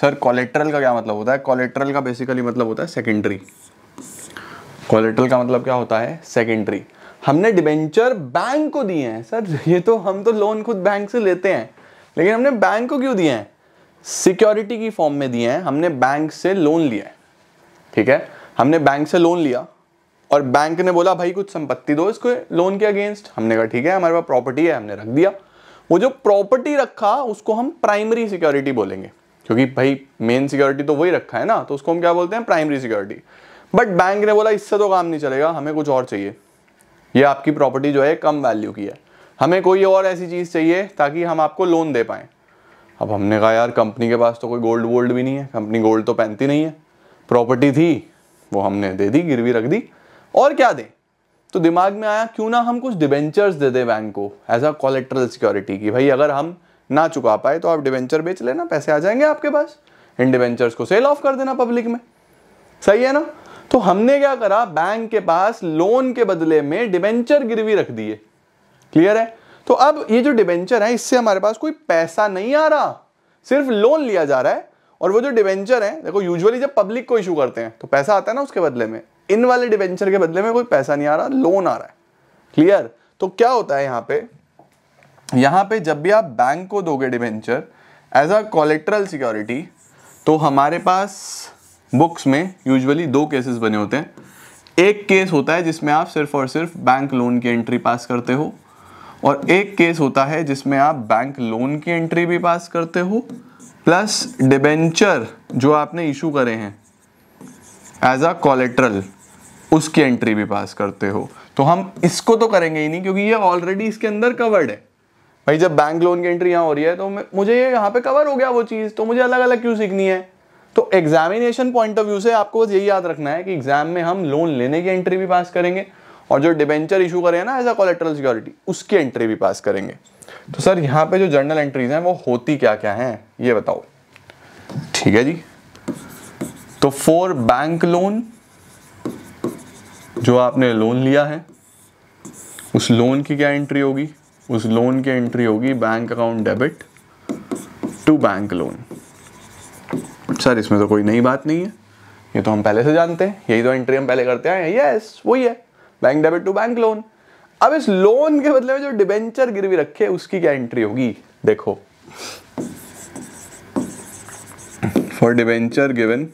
sir collateral का क्या मतलब होता है कॉलेट्रल का बेसिकली मतलब होता है सेकेंडरी कोलेट्रल का मतलब क्या होता है सेकेंडरी हमने डिबेंचर बैंक को दिए हैं सर ये तो हम तो लोन खुद बैंक से लेते हैं लेकिन हमने बैंक को क्यों दिए हैं सिक्योरिटी की फॉर्म में दिए हैं हमने बैंक से लोन लिया है ठीक है हमने बैंक से लोन लिया और बैंक ने बोला भाई कुछ संपत्ति दो इसको लोन के अगेंस्ट हमने कहा ठीक है हमारे पास प्रॉपर्टी है हमने रख दिया वो जो प्रॉपर्टी रखा उसको हम प्राइमरी सिक्योरिटी बोलेंगे क्योंकि भाई मेन सिक्योरिटी तो वही रखा है ना तो उसको हम क्या बोलते हैं प्राइमरी सिक्योरिटी बट बैंक ने बोला इससे तो काम नहीं चलेगा हमें कुछ और चाहिए ये आपकी प्रॉपर्टी जो है कम वैल्यू की है हमें कोई और ऐसी चीज़ चाहिए ताकि हम आपको लोन दे पाए अब हमने कहा यार कंपनी के पास तो कोई गोल्ड वोल्ड भी नहीं है कंपनी गोल्ड तो पहनती नहीं है प्रॉपर्टी थी वो हमने दे दी गिरवी रख दी और क्या दें तो दिमाग में आया क्यों ना हम कुछ डिबेंचर्स दे दें बैंक को एज अ कॉलेट्रल सिक्योरिटी की भाई अगर हम ना चुका पाए तो आप डिबेंचर बेच लेना पैसे आ जाएंगे आपके पास इन डिबेंचर्स को सेल ऑफ कर देना पब्लिक में सही है ना तो हमने क्या करा बैंक के पास लोन के बदले में डिबेंचर गिरवी रख दिए क्लियर है तो अब ये जो डिबेंचर है इससे हमारे पास कोई पैसा नहीं आ रहा सिर्फ लोन लिया जा रहा है और वो जो डिवेंचर है देखो यूजुअली जब पब्लिक को इशू करते हैं तो पैसा आता है ना उसके बदले में इन वाले डिवेंचर के बदले में कोई पैसा नहीं आ रहा लोन आ रहा है क्लियर तो क्या होता है यहाँ पे यहाँ पे जब भी आप बैंक को दोगे debenture as a collateral security तो हमारे पास बुक्स में यूजुअली दो केसेस बने होते हैं एक केस होता है जिसमें आप सिर्फ और सिर्फ बैंक लोन की एंट्री पास करते हो और एक केस होता है जिसमें आप बैंक लोन की एंट्री भी पास करते हो प्लस डिबेंचर जो आपने इशू करे हैं एज अ कॉलेट्रल उसकी एंट्री भी पास करते हो तो हम इसको तो करेंगे ही नहीं क्योंकि ये ऑलरेडी इसके अंदर कवर्ड है भाई जब बैंक लोन की एंट्री यहाँ हो रही है तो मुझे ये यहाँ पे कवर हो गया वो चीज़ तो मुझे अलग अलग क्यों सीखनी है तो एग्जामिनेशन पॉइंट ऑफ व्यू से आपको बस यही याद रखना है कि एग्जाम में हम लोन लेने की एंट्री भी पास करेंगे और जो डिबेंचर इशू करें ना एज अ कोलेट्रल सिक्योरिटी उसकी एंट्री भी पास करेंगे तो सर यहाँ पे जो जर्नल एंट्रीज हैं वो होती क्या क्या हैं ये बताओ ठीक है जी तो फोर बैंक लोन जो आपने लोन लिया है उस लोन की क्या एंट्री होगी उस लोन की एंट्री होगी bank account debit to bank loan sir इसमें तो कोई नई बात नहीं है ये तो हम पहले से जानते हैं यही तो एंट्री हम पहले करते आए हैं यस वही है bank debit to bank loan अब इस लोन के बदले में जो डिबेंचर गिरवी रखे उसकी क्या एंट्री होगी देखो for debenture given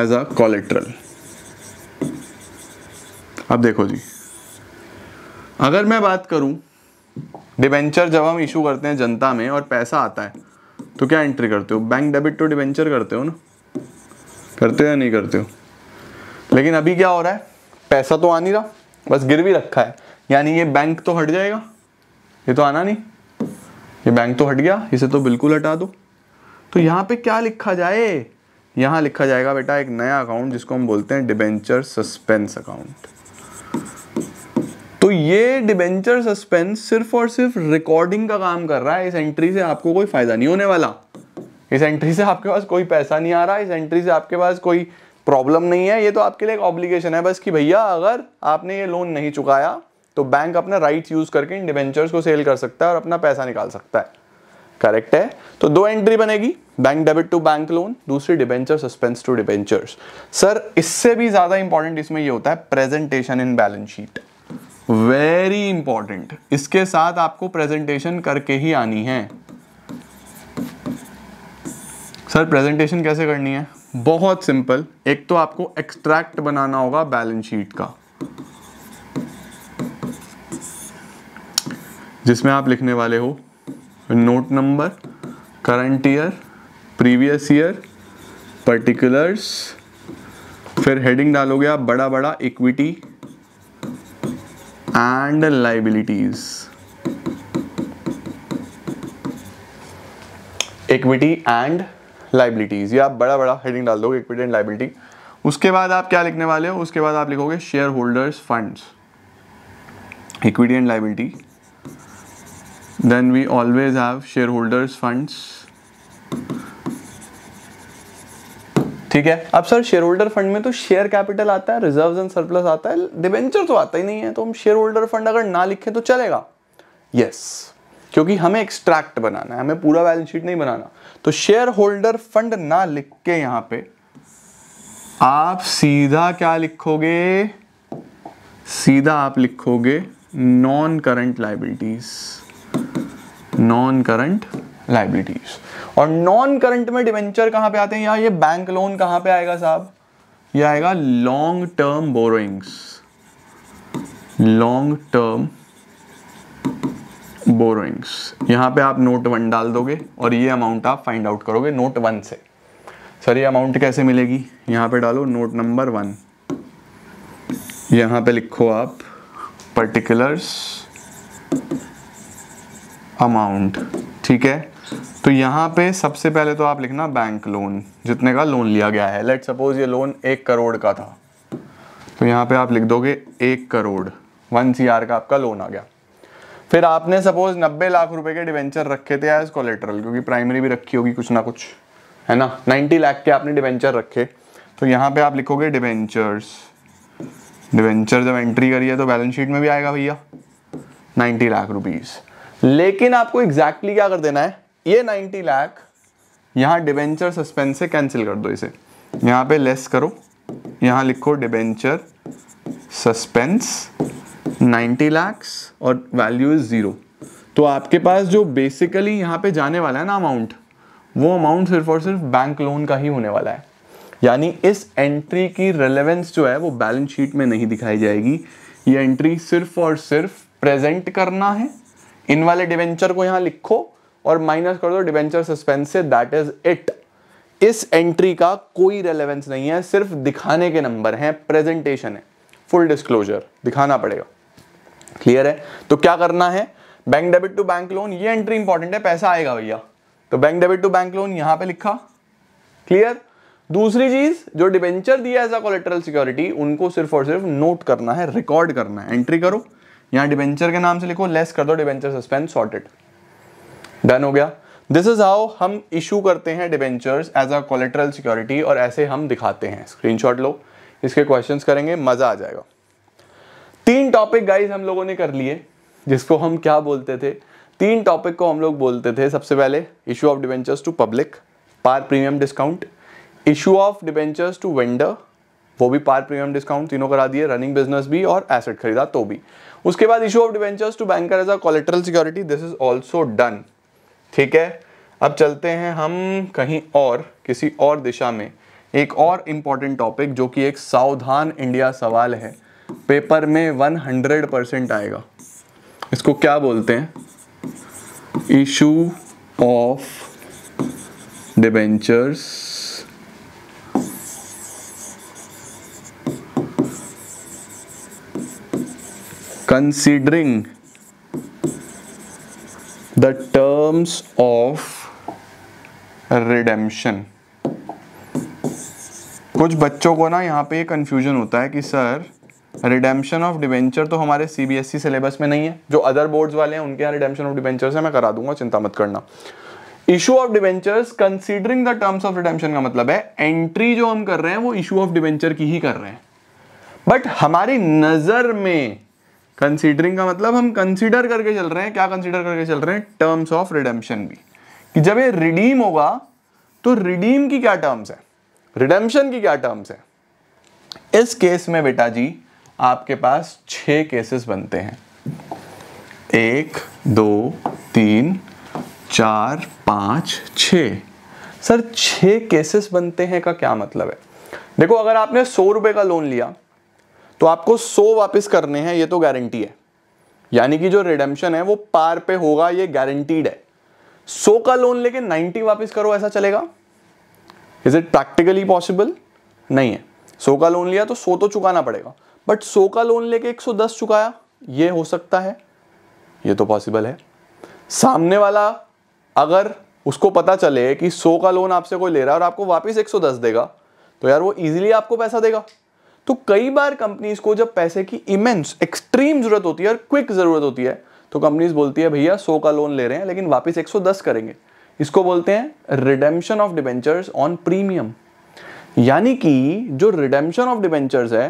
as a collateral अब देखो जी अगर मैं बात करूं डिबेंचर जब हम इशू करते हैं जनता में और पैसा आता है तो क्या एंट्री करते हो बैंक डेबिट टू डिबेंचर करते हो ना करते हो या नहीं करते हो लेकिन अभी क्या हो रहा है पैसा तो आ नहीं रहा बस गिरवी रखा है यानी ये बैंक तो हट जाएगा ये तो आना नहीं ये बैंक तो हट गया इसे तो बिल्कुल हटा दो तो यहाँ पे क्या लिखा जाए यहाँ लिखा जाएगा बेटा एक नया अकाउंट जिसको हम बोलते हैं डिबेंचर सस्पेंस अकाउंट तो ये डिबेंचर सस्पेंस सिर्फ और सिर्फ रिकॉर्डिंग का काम कर रहा है इस एंट्री से आपको कोई फायदा नहीं होने वाला इस एंट्री से आपके पास कोई पैसा नहीं आ रहा इस एंट्री से आपके पास कोई प्रॉब्लम नहीं है ये तो आपके लिए एक ऑब्लिगेशन है बस कि भैया अगर आपने ये लोन नहीं चुकाया तो बैंक अपना राइट्स यूज़ करके इन डिवेंचर्स को सेल कर सकता है और अपना पैसा निकाल सकता है करेक्ट है तो दो एंट्री बनेगी bank debit to bank loan दूसरी debenture suspense to debentures sir इससे भी ज़्यादा इंपॉर्टेंट इसमें ये होता है presentation in balance sheet very important इसके साथ आपको प्रेजेंटेशन करके ही आनी है सर प्रेजेंटेशन कैसे करनी है बहुत सिंपल एक तो आपको एक्सट्रैक्ट बनाना होगा बैलेंस शीट का जिसमें आप लिखने वाले हो note number current year previous year particulars फिर हेडिंग डालोगे आप बड़ा बड़ा equity and liabilities equity and liabilities या आप बड़ा बड़ा हेडिंग डाल दोगे इक्विटी एंड लाइबिलिटी उसके बाद आप क्या लिखने वाले हो उसके बाद आप लिखोगे share holders fund equity and liability then we always have share holders funds ठीक है अब सर शेयर होल्डर फंड में तो शेयर कैपिटल आता है रिजर्व एंड सरप्लस आता है डिबेंचर तो आता ही नहीं है तो हम शेयर होल्डर फंड अगर ना लिखे तो चलेगा यस yes. क्योंकि हमें एक्सट्रैक्ट बनाना है हमें पूरा बैलेंस शीट नहीं बनाना तो शेयर होल्डर फंड ना लिख के यहां पे आप सीधा क्या लिखोगे सीधा आप लिखोगे non current liabilities non current liabilities और नॉन करंट में डिवेंचर कहां पे आते हैं या ये बैंक लोन कहां पे आएगा साहब ये आएगा long term borrowings long term borrowings यहाँ पे आप नोट वन डाल दोगे और ये अमाउंट आप फाइंड आउट करोगे नोट वन से सर ये अमाउंट कैसे मिलेगी यहाँ पे डालो नोट नंबर वन यहाँ पे लिखो आप पर्टिकुलर्स अमाउंट ठीक है तो यहाँ पे सबसे पहले तो आप लिखना बैंक लोन जितने का लोन लिया गया है लेट सपोज ये लोन एक करोड़ का था तो यहाँ पे आप लिख दोगे एक करोड़ वन सी का आपका लोन आ गया फिर आपने सपोज नब्बे लाख रुपए के डिवेंचर रखे थे एज कोलेट्रल क्योंकि प्राइमरी भी रखी होगी कुछ ना कुछ है ना नाइन्टी लाख के आपने डिवेंचर रखे तो यहाँ पे आप लिखोगे डिवेंचर्स डिवेंचर जब एंट्री करिए तो बैलेंस शीट में भी आएगा भैया नाइन्टी लाख रुपीज़ लेकिन आपको एग्जैक्टली exactly क्या कर देना है ये नाइन्टी लाख यहाँ डिवेंचर सस्पेंस से कैंसिल कर दो इसे यहाँ पे लेस करो यहाँ लिखो डिवेंचर सस्पेंस 90 लैक्स और वैल्यू इज़ ज़ीरो तो आपके पास जो बेसिकली यहाँ पे जाने वाला है ना अमाउंट वो अमाउंट सिर्फ और सिर्फ बैंक लोन का ही होने वाला है यानी इस एंट्री की रेलेवेंस जो है वो बैलेंस शीट में नहीं दिखाई जाएगी ये एंट्री सिर्फ और सिर्फ प्रेजेंट करना है इन वाले डिवेंचर को यहाँ लिखो और माइनस कर दो डिवेंचर सस्पेंस से दैट इज इट इस एंट्री का कोई रेलेवेंस नहीं है सिर्फ दिखाने के नंबर हैं प्रेजेंटेशन है फुल डिस्क्लोजर दिखाना पड़ेगा क्लियर है तो क्या करना है bank debit to bank loan ये एंट्री इंपॉर्टेंट है पैसा आएगा भैया तो bank debit to bank loan यहां पे लिखा क्लियर दूसरी चीज जो डिबेंचर दिया एज अ कोलेट्रल सिक्योरिटी उनको सिर्फ और सिर्फ नोट करना है रिकॉर्ड करना है एंट्री करो यहां डिबेंचर के नाम से लिखो लेस कर दो डिबेंचर सस्पेंड सॉर्टेड डन हो गया दिस इज हाउ हम इशू करते हैं debentures as a collateral security और ऐसे हम दिखाते हैं स्क्रीनशॉट लो इसके क्वेश्चन करेंगे मज़ा आ जाएगा तीन टॉपिक गाइज हम लोगों ने कर लिए जिसको हम क्या बोलते थे तीन टॉपिक को हम लोग बोलते थे सबसे पहले issue of debentures to public par premium discount issue of debentures to vendor वो भी पार प्रीमियम डिस्काउंट तीनों करा दिए रनिंग बिजनेस भी और एसेट खरीदा तो भी उसके बाद issue of debentures to banker as a collateral security this is also done ठीक है अब चलते हैं हम कहीं और किसी और दिशा में एक और इम्पॉर्टेंट टॉपिक जो कि एक सावधान इंडिया सवाल है पेपर में 100 परसेंट आएगा इसको क्या बोलते हैं issue of debentures considering the terms of redemption कुछ बच्चों को ना यहाँ पे ये कन्फ्यूजन होता है कि सर रिडेम्पशन ऑफ डिवेंचर तो हमारे C B S E syllabus में नहीं है जो अदर बोर्ड्स वाले हैं उनके यहाँ रिडेम्पशन ऑफ डिवेंचर है मैं करा दूंगा चिंता मत करना issue of debentures considering the terms of redemption का मतलब है एंट्री जो हम कर रहे हैं वो इशू ऑफ डिवेंचर की ही कर रहे हैं बट हमारी नज़र में कंसिडरिंग का मतलब हम कंसिडर करके चल रहे हैं क्या कंसिडर करके चल रहे हैं टर्म्स ऑफ रिडेम्पशन भी कि जब ये रिडीम होगा तो रिडीम की क्या टर्म्स है रिडेम्पशन की क्या टर्म्स है इस केस में बेटा जी आपके पास छह केसेस बनते हैं एक दो तीन चार पाँच छ सर छह केसेस बनते हैं का क्या मतलब है देखो अगर आपने सौ रुपए का लोन लिया तो आपको सौ वापस करने हैं ये तो गारंटी है यानी कि जो रिडेम्पशन है वो पार पे होगा ये गारंटीड है सौ का लोन लेके नाइन्टी वापस करो ऐसा चलेगा इज इट प्रैक्टिकली पॉसिबल नहीं है सो का लोन लिया तो सो तो चुकाना पड़ेगा बट सो का लोन लेके 110 चुकाया ये हो सकता है ये तो पॉसिबल है सामने वाला अगर उसको पता चले कि सो का लोन आपसे कोई ले रहा है और आपको वापस 110 देगा तो यार वो इजीली आपको पैसा देगा तो कई बार कंपनीज को जब पैसे की इमेंस एक्सट्रीम जरूरत होती है और क्विक जरूरत होती है तो कंपनीज बोलती है भैया सो का लोन ले रहे हैं लेकिन वापस 110 करेंगे इसको बोलते हैं redemption of debentures on premium यानी कि जो रिडेम्पशन ऑफ डिबेंचर्स है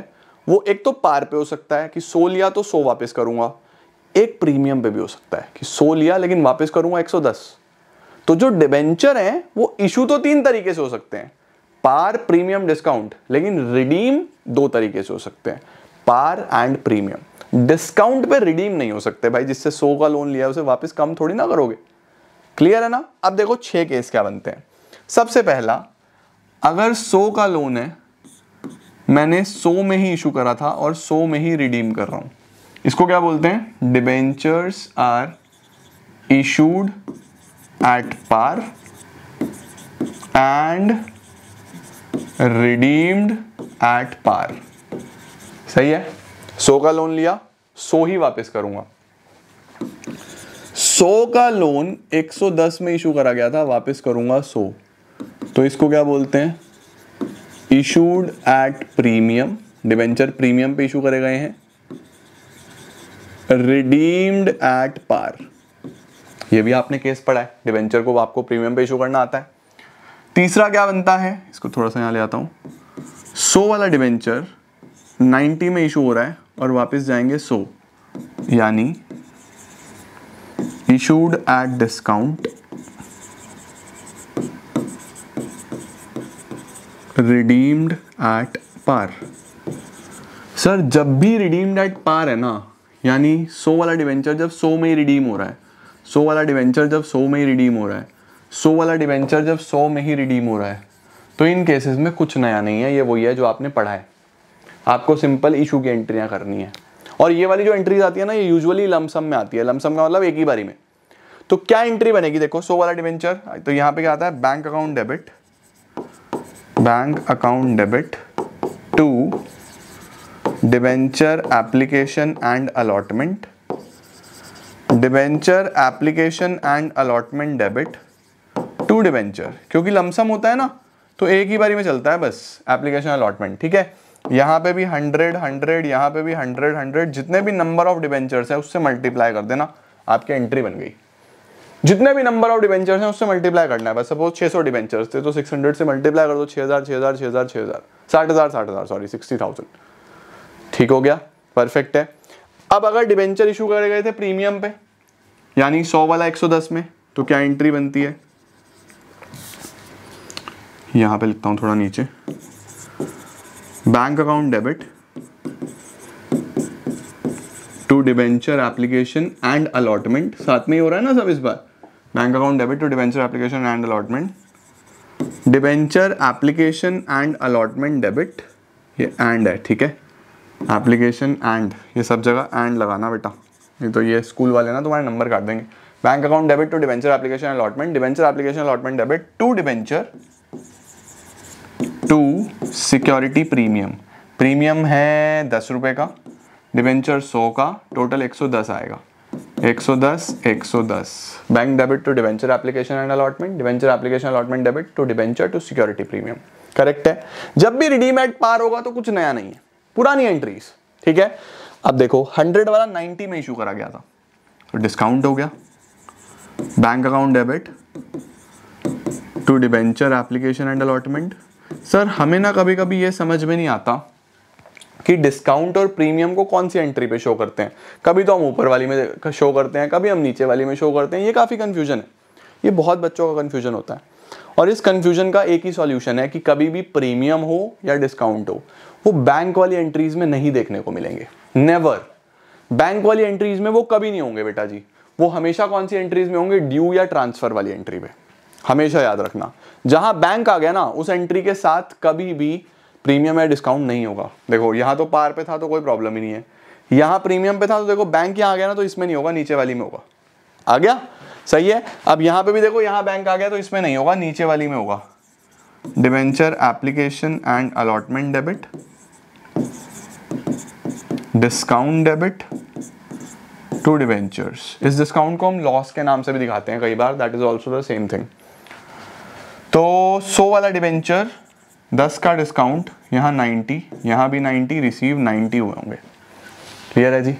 वो एक तो पार पे हो सकता है कि सो लिया तो सो वापस करूंगा एक प्रीमियम पे भी हो सकता है कि सो लिया लेकिन वापस करूंगा 110 तो जो डिबेंचर हैं वो इशू तो तीन तरीके से हो सकते हैं पार प्रीमियम डिस्काउंट लेकिन रिडीम दो तरीके से हो सकते हैं पार एंड प्रीमियम डिस्काउंट पे रिडीम नहीं हो सकते भाई जिससे सो का लोन लिया उसे वापस कम थोड़ी ना करोगे क्लियर है ना अब देखो छह केस क्या बनते हैं सबसे पहला अगर सो का लोन है मैंने सो में ही इशू करा था और सो में ही रिडीम कर रहा हूं इसको क्या बोलते हैं debentures are issued at par and redeemed at par सही है सो का लोन लिया सो ही वापस करूंगा सौ का लोन 110 में इशू करा गया था वापस करूंगा सौ तो इसको क्या बोलते हैं issued at premium debenture premium पे इशू करे गए हैं रिडीम्ड एट पार ये भी आपने केस पढ़ा है डिवेंचर को आपको प्रीमियम पे इशू करना आता है तीसरा क्या बनता है इसको थोड़ा सा यहां ले आता हूं सो वाला डिवेंचर 90 में इशू हो रहा है और वापस जाएंगे सो यानी issued at discount redeemed at par sir जब भी रिडीम्ड एट पार है ना यानी सो वाला डिवेंचर जब सो में ही रिडीम हो रहा है सो वाला डिवेंचर जब सो में ही रिडीम हो रहा है सो वाला डिवेंचर जब सो में ही रिडीम हो रहा है तो इन केसेस में कुछ नया नहीं है ये वही है जो आपने पढ़ा है आपको सिंपल इशू की एंट्रियाँ करनी है और ये वाली जो एंट्रीज आती है ना ये यूजुअली लमसम में आती है लमसम का मतलब एक ही बारी में तो क्या एंट्री बनेगी देखो सो वाला डिवेंचर तो यहां पे क्या आता है bank account debit bank account debit to debenture application and allotment debenture application and allotment debit to debenture क्योंकि लमसम होता है ना तो एक ही बारी में चलता है बस एप्लीकेशन अलॉटमेंट ठीक है यहां पे भी हंड्रेड हंड्रेड यहां पे भी हंड्रेड हंड्रेड जितने भी नंबर ऑफ डिवेंचर्स है उससे मल्टीप्लाई कर देना आपकी एंट्री बन गई जितने भी नंबर ऑफ डिवेंचर हैं उससे मल्टीप्लाई करना है बस सपोज 600 सौ डिवेंचर्स थे तो 600 से मल्टीप्लाई कर दो 6000 6000 6000 हजार साठ हजार सॉरी 60000 ठीक हो गया परफेक्ट है अब अगर डिवेंचर इशू करे गए थे प्रीमियम पे यानी 100 वाला 110 में तो क्या एंट्री बनती है यहाँ पे लिखता हूँ थोड़ा नीचे bank account debit to debenture application and allotment साथ में ही हो रहा है ना सब इस बार bank account debit to debenture application and allotment debenture application and allotment debit ये एंड है ठीक है एप्लीकेशन एंड ये सब जगह एंड लगाना बेटा नहीं तो ये स्कूल वाले ना तुम्हारे नंबर काट देंगे bank account debit to debenture application allotment debenture application allotment debit to debenture to security premium premium है दस रुपये का डिवेंचर सौ का टोटल एक सौ दस आएगा 110 110 bank debit to debenture application and allotment debenture application allotment debit to debenture to security premium correct है जब भी रिडीम एट पार होगा तो कुछ नया नहीं है पुरानी एंट्रीज ठीक है अब देखो 100 वाला 90 में इशू करा गया था तो डिस्काउंट हो गया bank account debit to debenture application and allotment sir हमें ना कभी कभी ये समझ में नहीं आता कि डिस्काउंट और प्रीमियम को कौन सी एंट्री पे शो करते हैं कभी तो हम ऊपर वाली में शो करते हैं कभी हम नीचे वाली में शो करते हैं ये काफ़ी कन्फ्यूजन है ये बहुत बच्चों का कन्फ्यूजन होता है और इस कन्फ्यूजन का एक ही सॉल्यूशन है कि कभी भी प्रीमियम हो या डिस्काउंट हो वो बैंक वाली एंट्रीज में नहीं देखने को मिलेंगे नेवर बैंक वाली एंट्रीज में वो कभी नहीं होंगे बेटा जी वो हमेशा कौन सी एंट्रीज में होंगे ड्यू या ट्रांसफर वाली एंट्री पे हमेशा याद रखना जहां बैंक आ गया ना उस एंट्री के साथ कभी भी प्रीमियम है डिस्काउंट नहीं होगा देखो यहाँ तो पार पे था तो कोई प्रॉब्लम ही नहीं है यहाँ प्रीमियम पे था तो देखो बैंक यहाँ आ गया ना तो इसमें नहीं होगा नीचे वाली में होगा आ गया सही है अब यहाँ पे भी देखो यहाँ बैंक आ गया तो इसमें नहीं होगा नीचे वाली में होगा debenture application and allotment debit discount debit to debentures इस डिस्काउंट को हम लॉस के नाम से भी दिखाते हैं कई बार that is also the same thing तो सो वाला डिवेंचर दस का डिस्काउंट यहाँ नाइन्टी यहाँ भी नाइन्टी रिसीव नाइन्टी हुए होंगे क्लियर है जी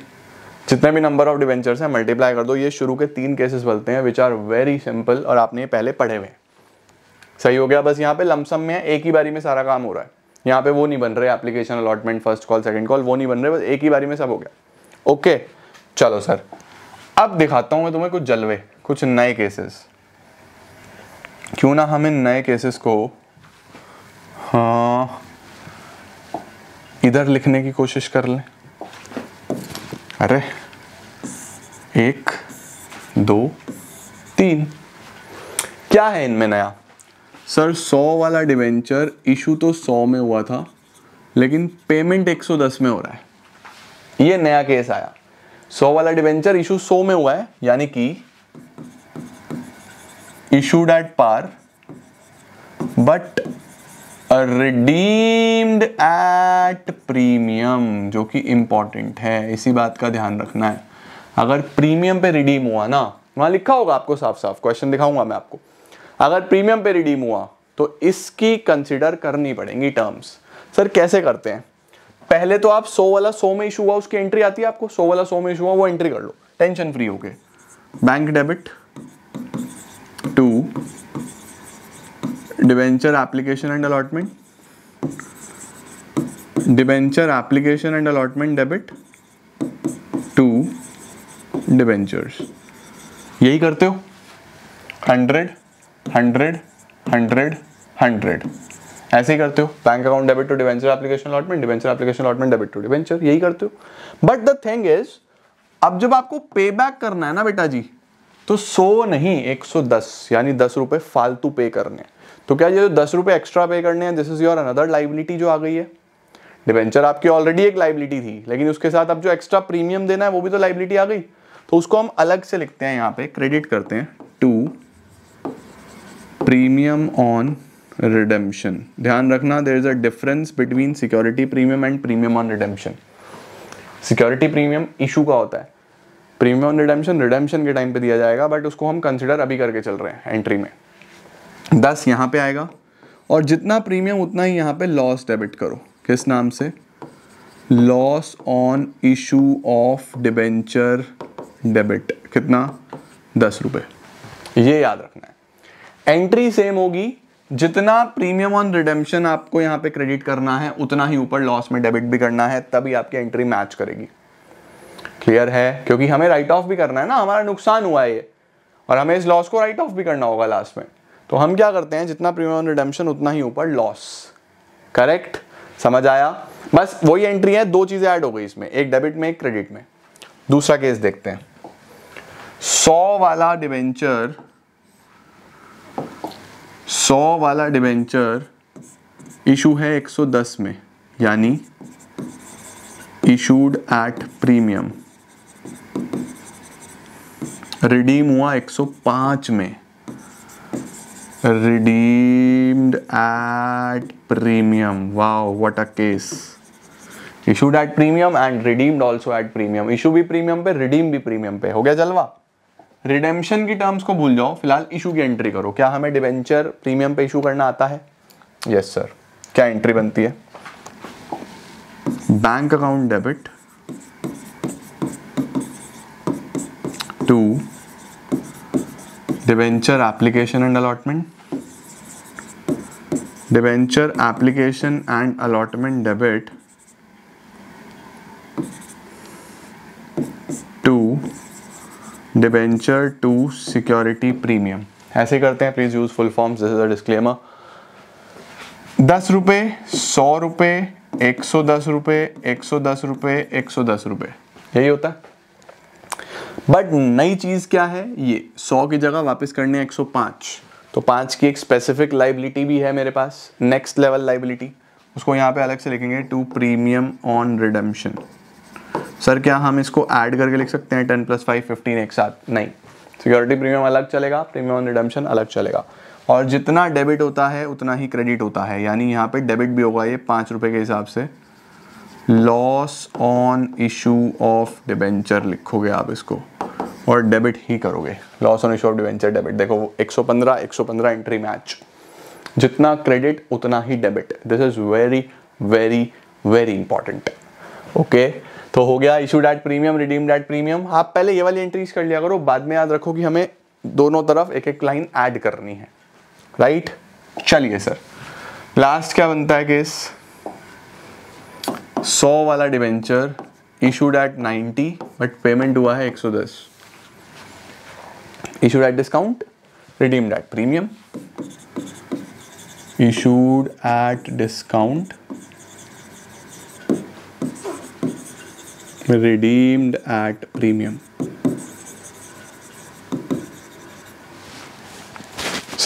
जितने भी नंबर ऑफ डिवेंचर्स हैं मल्टीप्लाई कर दो ये शुरू के तीन केसेस बनते हैं विच आर वेरी सिंपल और आपने ये पहले पढ़े हुए हैं सही हो गया बस यहाँ पे लमसम में एक ही बारी में सारा काम हो रहा है यहाँ पे वो नहीं बन रहे application allotment first call second call वो नहीं बन रहे बस एक ही बारी में सब हो गया ओके चलो सर अब दिखाता हूँ मैं तुम्हें कुछ जलवे कुछ नए केसेस क्यों ना हम इन नए केसेस को हाँ इधर लिखने की कोशिश कर लें अरे एक दो तीन क्या है इनमें नया सर सौ वाला डिवेंचर इशू तो सौ में हुआ था लेकिन पेमेंट एक सौ दस में हो रहा है ये नया केस आया सौ वाला डिवेंचर इशू सौ में हुआ है यानी कि issued at par but redeemed at premium जो कि इंपॉर्टेंट है इसी बात का ध्यान रखना है अगर प्रीमियम पे रिडीम हुआ ना वहां लिखा होगा आपको साफ साफ क्वेश्चन दिखाऊंगा मैं आपको अगर प्रीमियम पे रिडीम हुआ तो इसकी कंसिडर करनी पड़ेगी टर्म्स सर कैसे करते हैं पहले तो आप सौ वाला सौ में इशू हुआ उसकी एंट्री आती है आपको सौ वाला सौ में इशू हुआ वो एंट्री कर लो टेंशन फ्री हो गए bank debit to debenture application and allotment debenture application and allotment debit to debentures यही करते हो हंड्रेड हंड्रेड हंड्रेड हंड्रेड ऐसे ही करते हो bank account debit to debenture application allotment debenture application allotment debit to debenture यही करते हो बट द थिंग इज अब जब आपको पे बैक करना है ना बेटा जी तो सो नहीं 110 यानी दस रुपए फालतू पे करने हैं तो क्या ये जो दस रुपये एक्स्ट्रा पे करने हैं this is your another liability जो आ गई है डिवेंचर आपकी ऑलरेडी एक लाइबिलिटी थी लेकिन उसके साथ अब जो एक्स्ट्रा प्रीमियम देना है वो भी तो लाइबिलिटी आ गई तो उसको हम अलग से लिखते हैं यहाँ पे क्रेडिट करते हैं टू प्रीमियम ऑन रिडेम्पशन ध्यान रखना there is a difference between security premium and premium on redemption security premium issue का होता है प्रीमियम ऑन रिडेम्पशन रिडेम्पशन के टाइम पे दिया जाएगा बट उसको हम कंसिडर अभी करके चल रहे हैं एंट्री में दस यहाँ पे आएगा और जितना प्रीमियम उतना ही यहाँ पे लॉस डेबिट करो किस नाम से loss on issue of debenture debit कितना दस रुपये ये याद रखना है एंट्री सेम होगी जितना प्रीमियम ऑन रिडेम्पशन आपको यहाँ पे क्रेडिट करना है उतना ही ऊपर लॉस में डेबिट भी करना है तभी आपकी एंट्री मैच करेगी क्लियर है क्योंकि हमें राइट ऑफ भी करना है ना हमारा नुकसान हुआ है ये और हमें इस लॉस को राइट ऑफ भी करना होगा लास्ट में तो हम क्या करते हैं जितना प्रीमियम रिडेम्पशन उतना ही ऊपर लॉस करेक्ट समझ आया बस वही एंट्री है दो चीज़ें ऐड हो गई इसमें एक डेबिट में एक क्रेडिट में दूसरा केस देखते हैं सौ वाला डिवेंचर सौ वाला डिवेंचर इशू है 110 में यानी इशूड एट प्रीमियम रिडीम हुआ 105 में redeemed at premium wow what a case issued at premium and redeemed also at premium issue bhi premium pe redeem bhi premium pe ho gaya jalwa redemption ki terms ko bhul jao filhal issue ki entry karo kya hame debenture premium pe issue karna aata hai yes, sir kya entry banti hai bank account debit to debenture application and allotment debenture application and allotment debit to debenture to security premium ऐसे करते हैं please use full form this is a disclaimer दस रुपए सौ रुपए एक सौ दस रुपए एक सौ दस रुपए एक सौ दस रुपए यही होता है बट नई चीज़ क्या है ये सौ की जगह वापस करने एक सौ पांच तो पांच की एक स्पेसिफिक लाइबिलिटी भी है मेरे पास नेक्स्ट लेवल लाइबिलिटी उसको यहाँ पे अलग से लिखेंगे to premium on redemption sir क्या हम इसको ऐड करके लिख सकते हैं टेन प्लस फाइव फिफ्टीन एक साथ नहीं सिक्योरिटी प्रीमियम अलग चलेगा प्रीमियम ऑन रिडम्पशन अलग चलेगा और जितना डेबिट होता है उतना ही क्रेडिट होता है यानी यहाँ पे डेबिट भी होगा ये पाँच रुपये के हिसाब से loss on issue of debenture लिखोगे आप इसको और डेबिट ही करोगे loss on issue of debenture debit देखो वो 115 115 एंट्री मैच जितना क्रेडिट उतना ही debit this is very very very important okay तो हो गया issue that premium redeem that premium आप पहले ये वाली एंट्रीज कर लिया करो बाद में याद रखो कि हमें दोनों तरफ एक एक लाइन ऐड करनी है राइट right? चलिए सर लास्ट क्या बनता है केस सौ वाला debenture issued at ninety but payment हुआ है एक सौ दस issued at discount redeemed at premium issued at discount redeemed at premium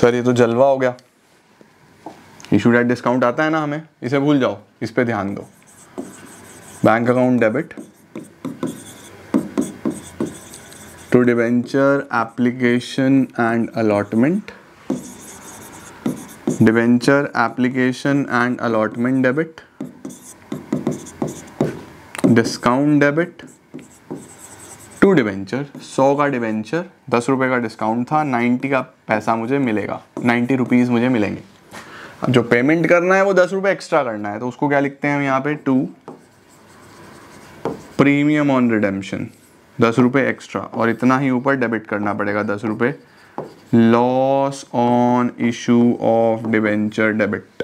sir ये तो जलवा हो गया इशू डेट डिस्काउंट आता है ना हमें इसे भूल जाओ इस पे ध्यान दो bank account debit to debenture application and allotment debenture application and allotment debit discount debit to debenture सौ का डिवेंचर दस रुपये का डिस्काउंट था नाइन्टी का पैसा मुझे मिलेगा नाइन्टी रुपीज़ मुझे मिलेंगे अब जो पेमेंट करना है वो दस रुपये एक्स्ट्रा करना है तो उसको क्या लिखते हैं हम यहाँ पे टू प्रीमियम ऑन रिडेम्पशन दस रुपये एक्स्ट्रा और इतना ही ऊपर डेबिट करना पड़ेगा दस रुपये loss on issue of debenture debit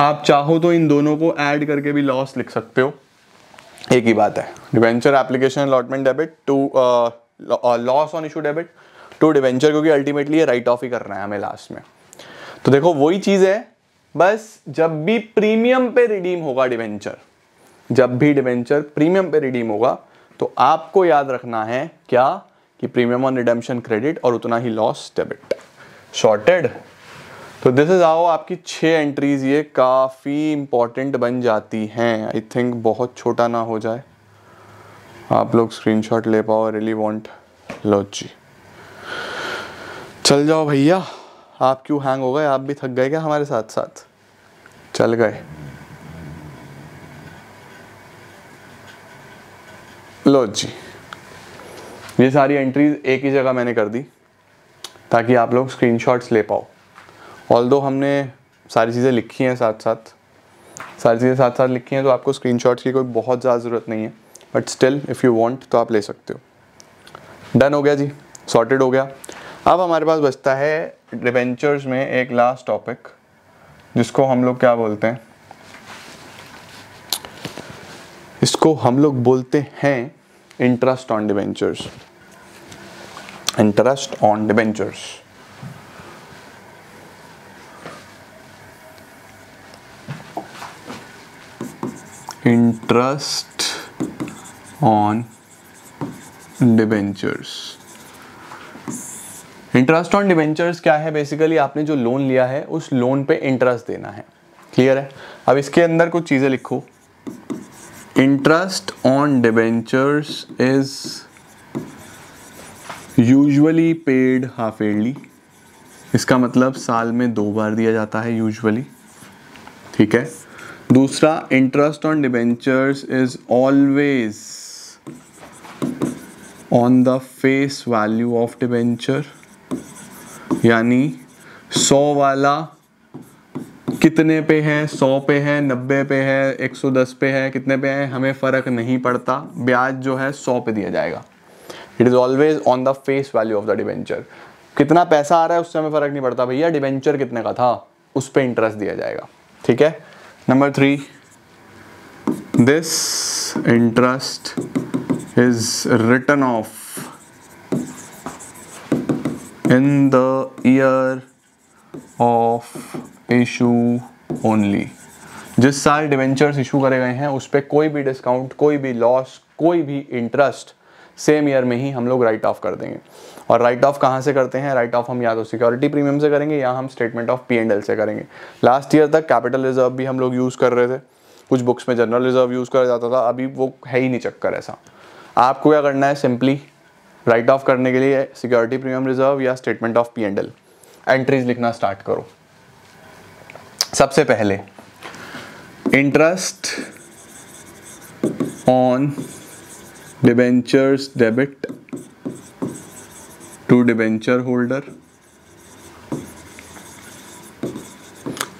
आप चाहो तो इन दोनों को ऐड करके भी लॉस लिख सकते हो एक ही बात है debenture application allotment debit to loss on issue debit to debenture क्योंकि अल्टीमेटली ये राइट ऑफ ही कर रहे है हमें लास्ट में तो देखो वही चीज़ है बस जब भी प्रीमियम पे रिडीम होगा डिवेंचर जब भी डिवेंचर प्रीमियम पे रिडीम होगा तो आपको याद रखना है क्या कि प्रीमियम ऑन रिडेम्शन क्रेडिट और उतना ही लॉस डेबिट शॉर्टेड तो दिस इज आओ आपकी छह एंट्रीज ये काफ़ी इंपॉर्टेंट बन जाती हैं आई थिंक बहुत छोटा ना हो जाए आप लोग स्क्रीनशॉट ले पाओ रियली वांट लो चल जाओ भैया आप क्यों हैंग हो गए आप भी थक गए क्या हमारे साथ साथ चल गए लो जी ये सारी एंट्रीज एक ही जगह मैंने कर दी ताकि आप लोग स्क्रीनशॉट्स ले पाओ ऑल हमने सारी चीज़ें लिखी हैं साथ साथ सारी चीज़ें साथ साथ लिखी हैं तो आपको स्क्रीनशॉट्स की कोई बहुत ज़्यादा ज़रूरत नहीं है but still if you want तो आप ले सकते हो डन हो गया जी सॉर्टेड हो गया अब हमारे पास बचता है डिवेंचर्स में एक लास्ट टॉपिक जिसको हम लोग क्या बोलते हैं इसको हम लोग बोलते हैं interest on debentures interest on debentures interest on debentures interest on debentures क्या है बेसिकली आपने जो लोन लिया है उस लोन पे इंटरेस्ट देना है क्लियर है अब इसके अंदर कुछ चीज़ें लिखो interest on debentures is usually paid half yearly इसका मतलब साल में दो बार दिया जाता है यूजली ठीक है दूसरा interest on debentures is always on the face value of debenture यानी सौ वाला कितने पे है सौ पे है नब्बे पे है एक सौ दस पे है कितने पे है हमें फ़र्क नहीं पड़ता ब्याज जो है सौ पे दिया जाएगा it is always on the face value of the debenture कितना पैसा आ रहा है उससे हमें फ़र्क नहीं पड़ता भैया डिवेंचर कितने का था उस पर इंटरेस्ट दिया जाएगा ठीक है number three this interest is return of in the year of issue only जिस साल डिवेंचर्स इशू करे गए हैं उस पर कोई भी डिस्काउंट कोई भी लॉस कोई भी इंटरेस्ट सेम ईयर में ही हम लोग राइट ऑफ कर देंगे और राइट ऑफ कहाँ से करते हैं राइट ऑफ हम या तो सिक्योरिटी प्रीमियम से करेंगे या हम statement of P and L से करेंगे लास्ट ईयर तक कैपिटल रिजर्व भी हम लोग यूज़ कर रहे थे कुछ बुक्स में जनरल रिजर्व यूज़ करा जाता था अभी वो है ही नहीं चक्कर ऐसा आपको क्या करना है सिंपली राइट ऑफ करने के लिए सिक्योरिटी प्रीमियम रिजर्व या statement of P and L entries लिखना स्टार्ट करो सबसे पहले interest on debentures debit to debenture holder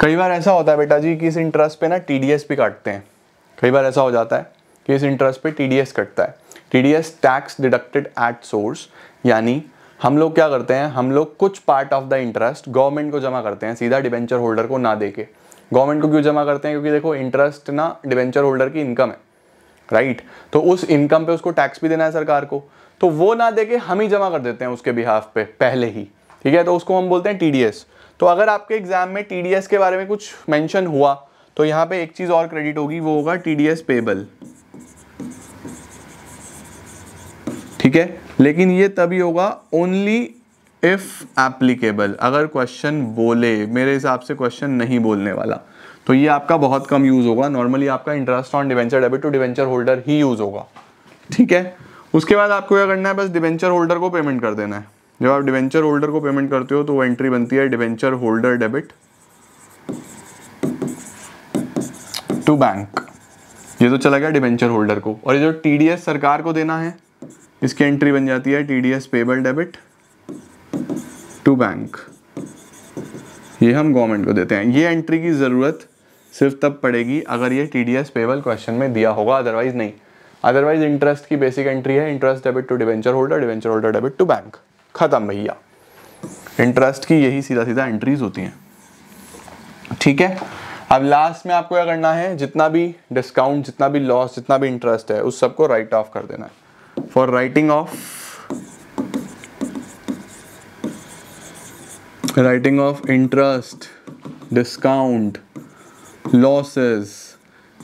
कई बार ऐसा होता है बेटा जी कि इस इंटरेस्ट पे ना टीडीएस भी काटते हैं कई बार ऐसा हो जाता है कि इस इंटरेस्ट पे टीडीएस कटता है TDS tax deducted at source यानी हम लोग क्या करते हैं हम लोग कुछ part of the interest government को जमा करते हैं सीधा डिवेंचर होल्डर को ना देके गवर्नमेंट को क्यों जमा करते हैं क्योंकि देखो इंटरेस्ट ना डिवेंचर होल्डर की इनकम है राइट तो उस इनकम पे उसको टैक्स भी देना है सरकार को तो वो ना देके हम ही जमा कर देते हैं उसके बिहाफ पे पहले ही ठीक है तो उसको हम बोलते हैं टी तो अगर आपके एग्जाम में टी के बारे में कुछ मैंशन हुआ तो यहाँ पे एक चीज़ और क्रेडिट होगी वो होगा टी डी पेबल ठीक है लेकिन ये तभी होगा ओनली इफ़ एप्लीकेबल अगर क्वेश्चन बोले मेरे हिसाब से क्वेश्चन नहीं बोलने वाला तो ये आपका बहुत कम यूज़ होगा नॉर्मली आपका interest on debenture debit to debenture holder ही यूज़ होगा ठीक है उसके बाद आपको क्या करना है बस डिवेंचर होल्डर को पेमेंट कर देना है जब आप डिवेंचर होल्डर को पेमेंट करते हो तो वो एंट्री बनती है debenture holder debit to bank ये तो चला गया डिवेंचर होल्डर को और ये जो टीडीएस सरकार को देना है इसकी एंट्री बन जाती है T D S payable debit to bank ये हम गवर्नमेंट को देते हैं ये एंट्री की ज़रूरत सिर्फ तब पड़ेगी अगर ये T D S payable question में दिया होगा अदरवाइज नहीं अदरवाइज इंटरेस्ट की बेसिक एंट्री है interest debit to debenture holder debenture holder debit to bank खत्म भैया इंटरेस्ट की यही सीधा सीधा एंट्रीज होती हैं ठीक है अब लास्ट में आपको क्या करना है जितना भी डिस्काउंट जितना भी लॉस जितना भी इंटरेस्ट है उस सबको राइट ऑफ कर देना है for writing of writing of interest discount losses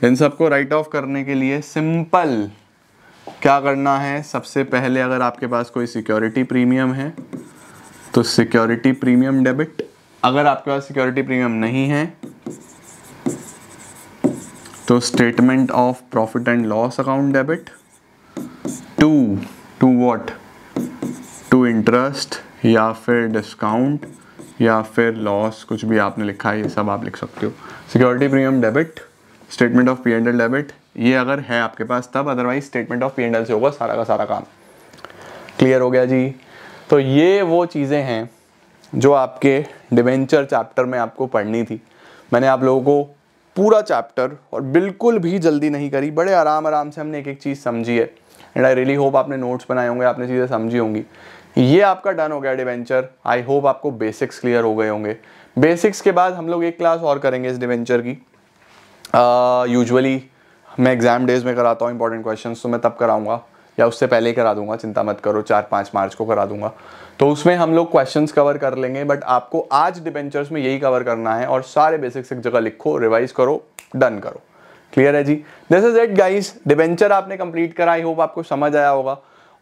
इन सबको राइट ऑफ करने के लिए सिंपल क्या करना है सबसे पहले अगर आपके पास कोई सिक्योरिटी प्रीमियम है तो सिक्योरिटी प्रीमियम डेबिट अगर आपके पास सिक्योरिटी प्रीमियम नहीं है तो statement of profit and loss account debit to to what to interest या फिर डिस्काउंट या फिर लॉस कुछ भी आपने लिखा है ये सब आप लिख सकते हो security premium debit statement of P and L debit ये अगर है आपके पास तब otherwise statement of P and L से होगा सारा का सारा काम क्लियर हो गया जी तो ये वो चीज़ें हैं जो आपके डिवेंचर चैप्टर में आपको पढ़नी थी मैंने आप लोगों को पूरा चैप्टर और बिल्कुल भी जल्दी नहीं करी बड़े आराम आराम से हमने एक एक चीज़ समझी है एंड आई रियली होप आपने नोट्स बनाए होंगे आपने चीज़ें समझी होंगी ये आपका डन हो गया डिवेंचर आई होप आपको बेसिक्स क्लियर हो गए होंगे बेसिक्स के बाद हम लोग एक क्लास और करेंगे इस डिवेंचर की यूजअली uh, मैं एग्ज़ाम डेज में कराता हूँ इंपॉर्टेंट क्वेश्चन तो मैं तब कराऊंगा या उससे पहले ही करा दूंगा चिंता मत करो चार पाँच मार्च को करा दूंगा तो उसमें हम लोग क्वेश्चन कवर कर लेंगे बट आपको आज डिवेंचर्स में यही कवर करना है और सारे बेसिक्स एक जगह लिखो रिवाइज करो डन करो क्लियर है जी this is it guys debenture आपने कंप्लीट करा आई होप आपको समझ आया होगा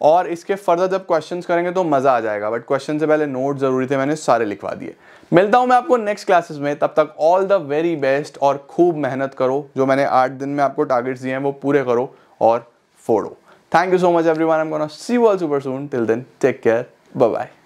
और इसके फर्दर जब क्वेश्चन करेंगे तो मज़ा आ जाएगा बट क्वेश्चन से पहले नोट जरूरी थे मैंने सारे लिखवा दिए मिलता हूं मैं आपको नेक्स्ट क्लासेस में तब तक ऑल द वेरी बेस्ट और खूब मेहनत करो जो मैंने आठ दिन में आपको टारगेट्स दिए हैं वो पूरे करो और फोड़ो thank you so much everyone M see wall super soon till then take care bye bye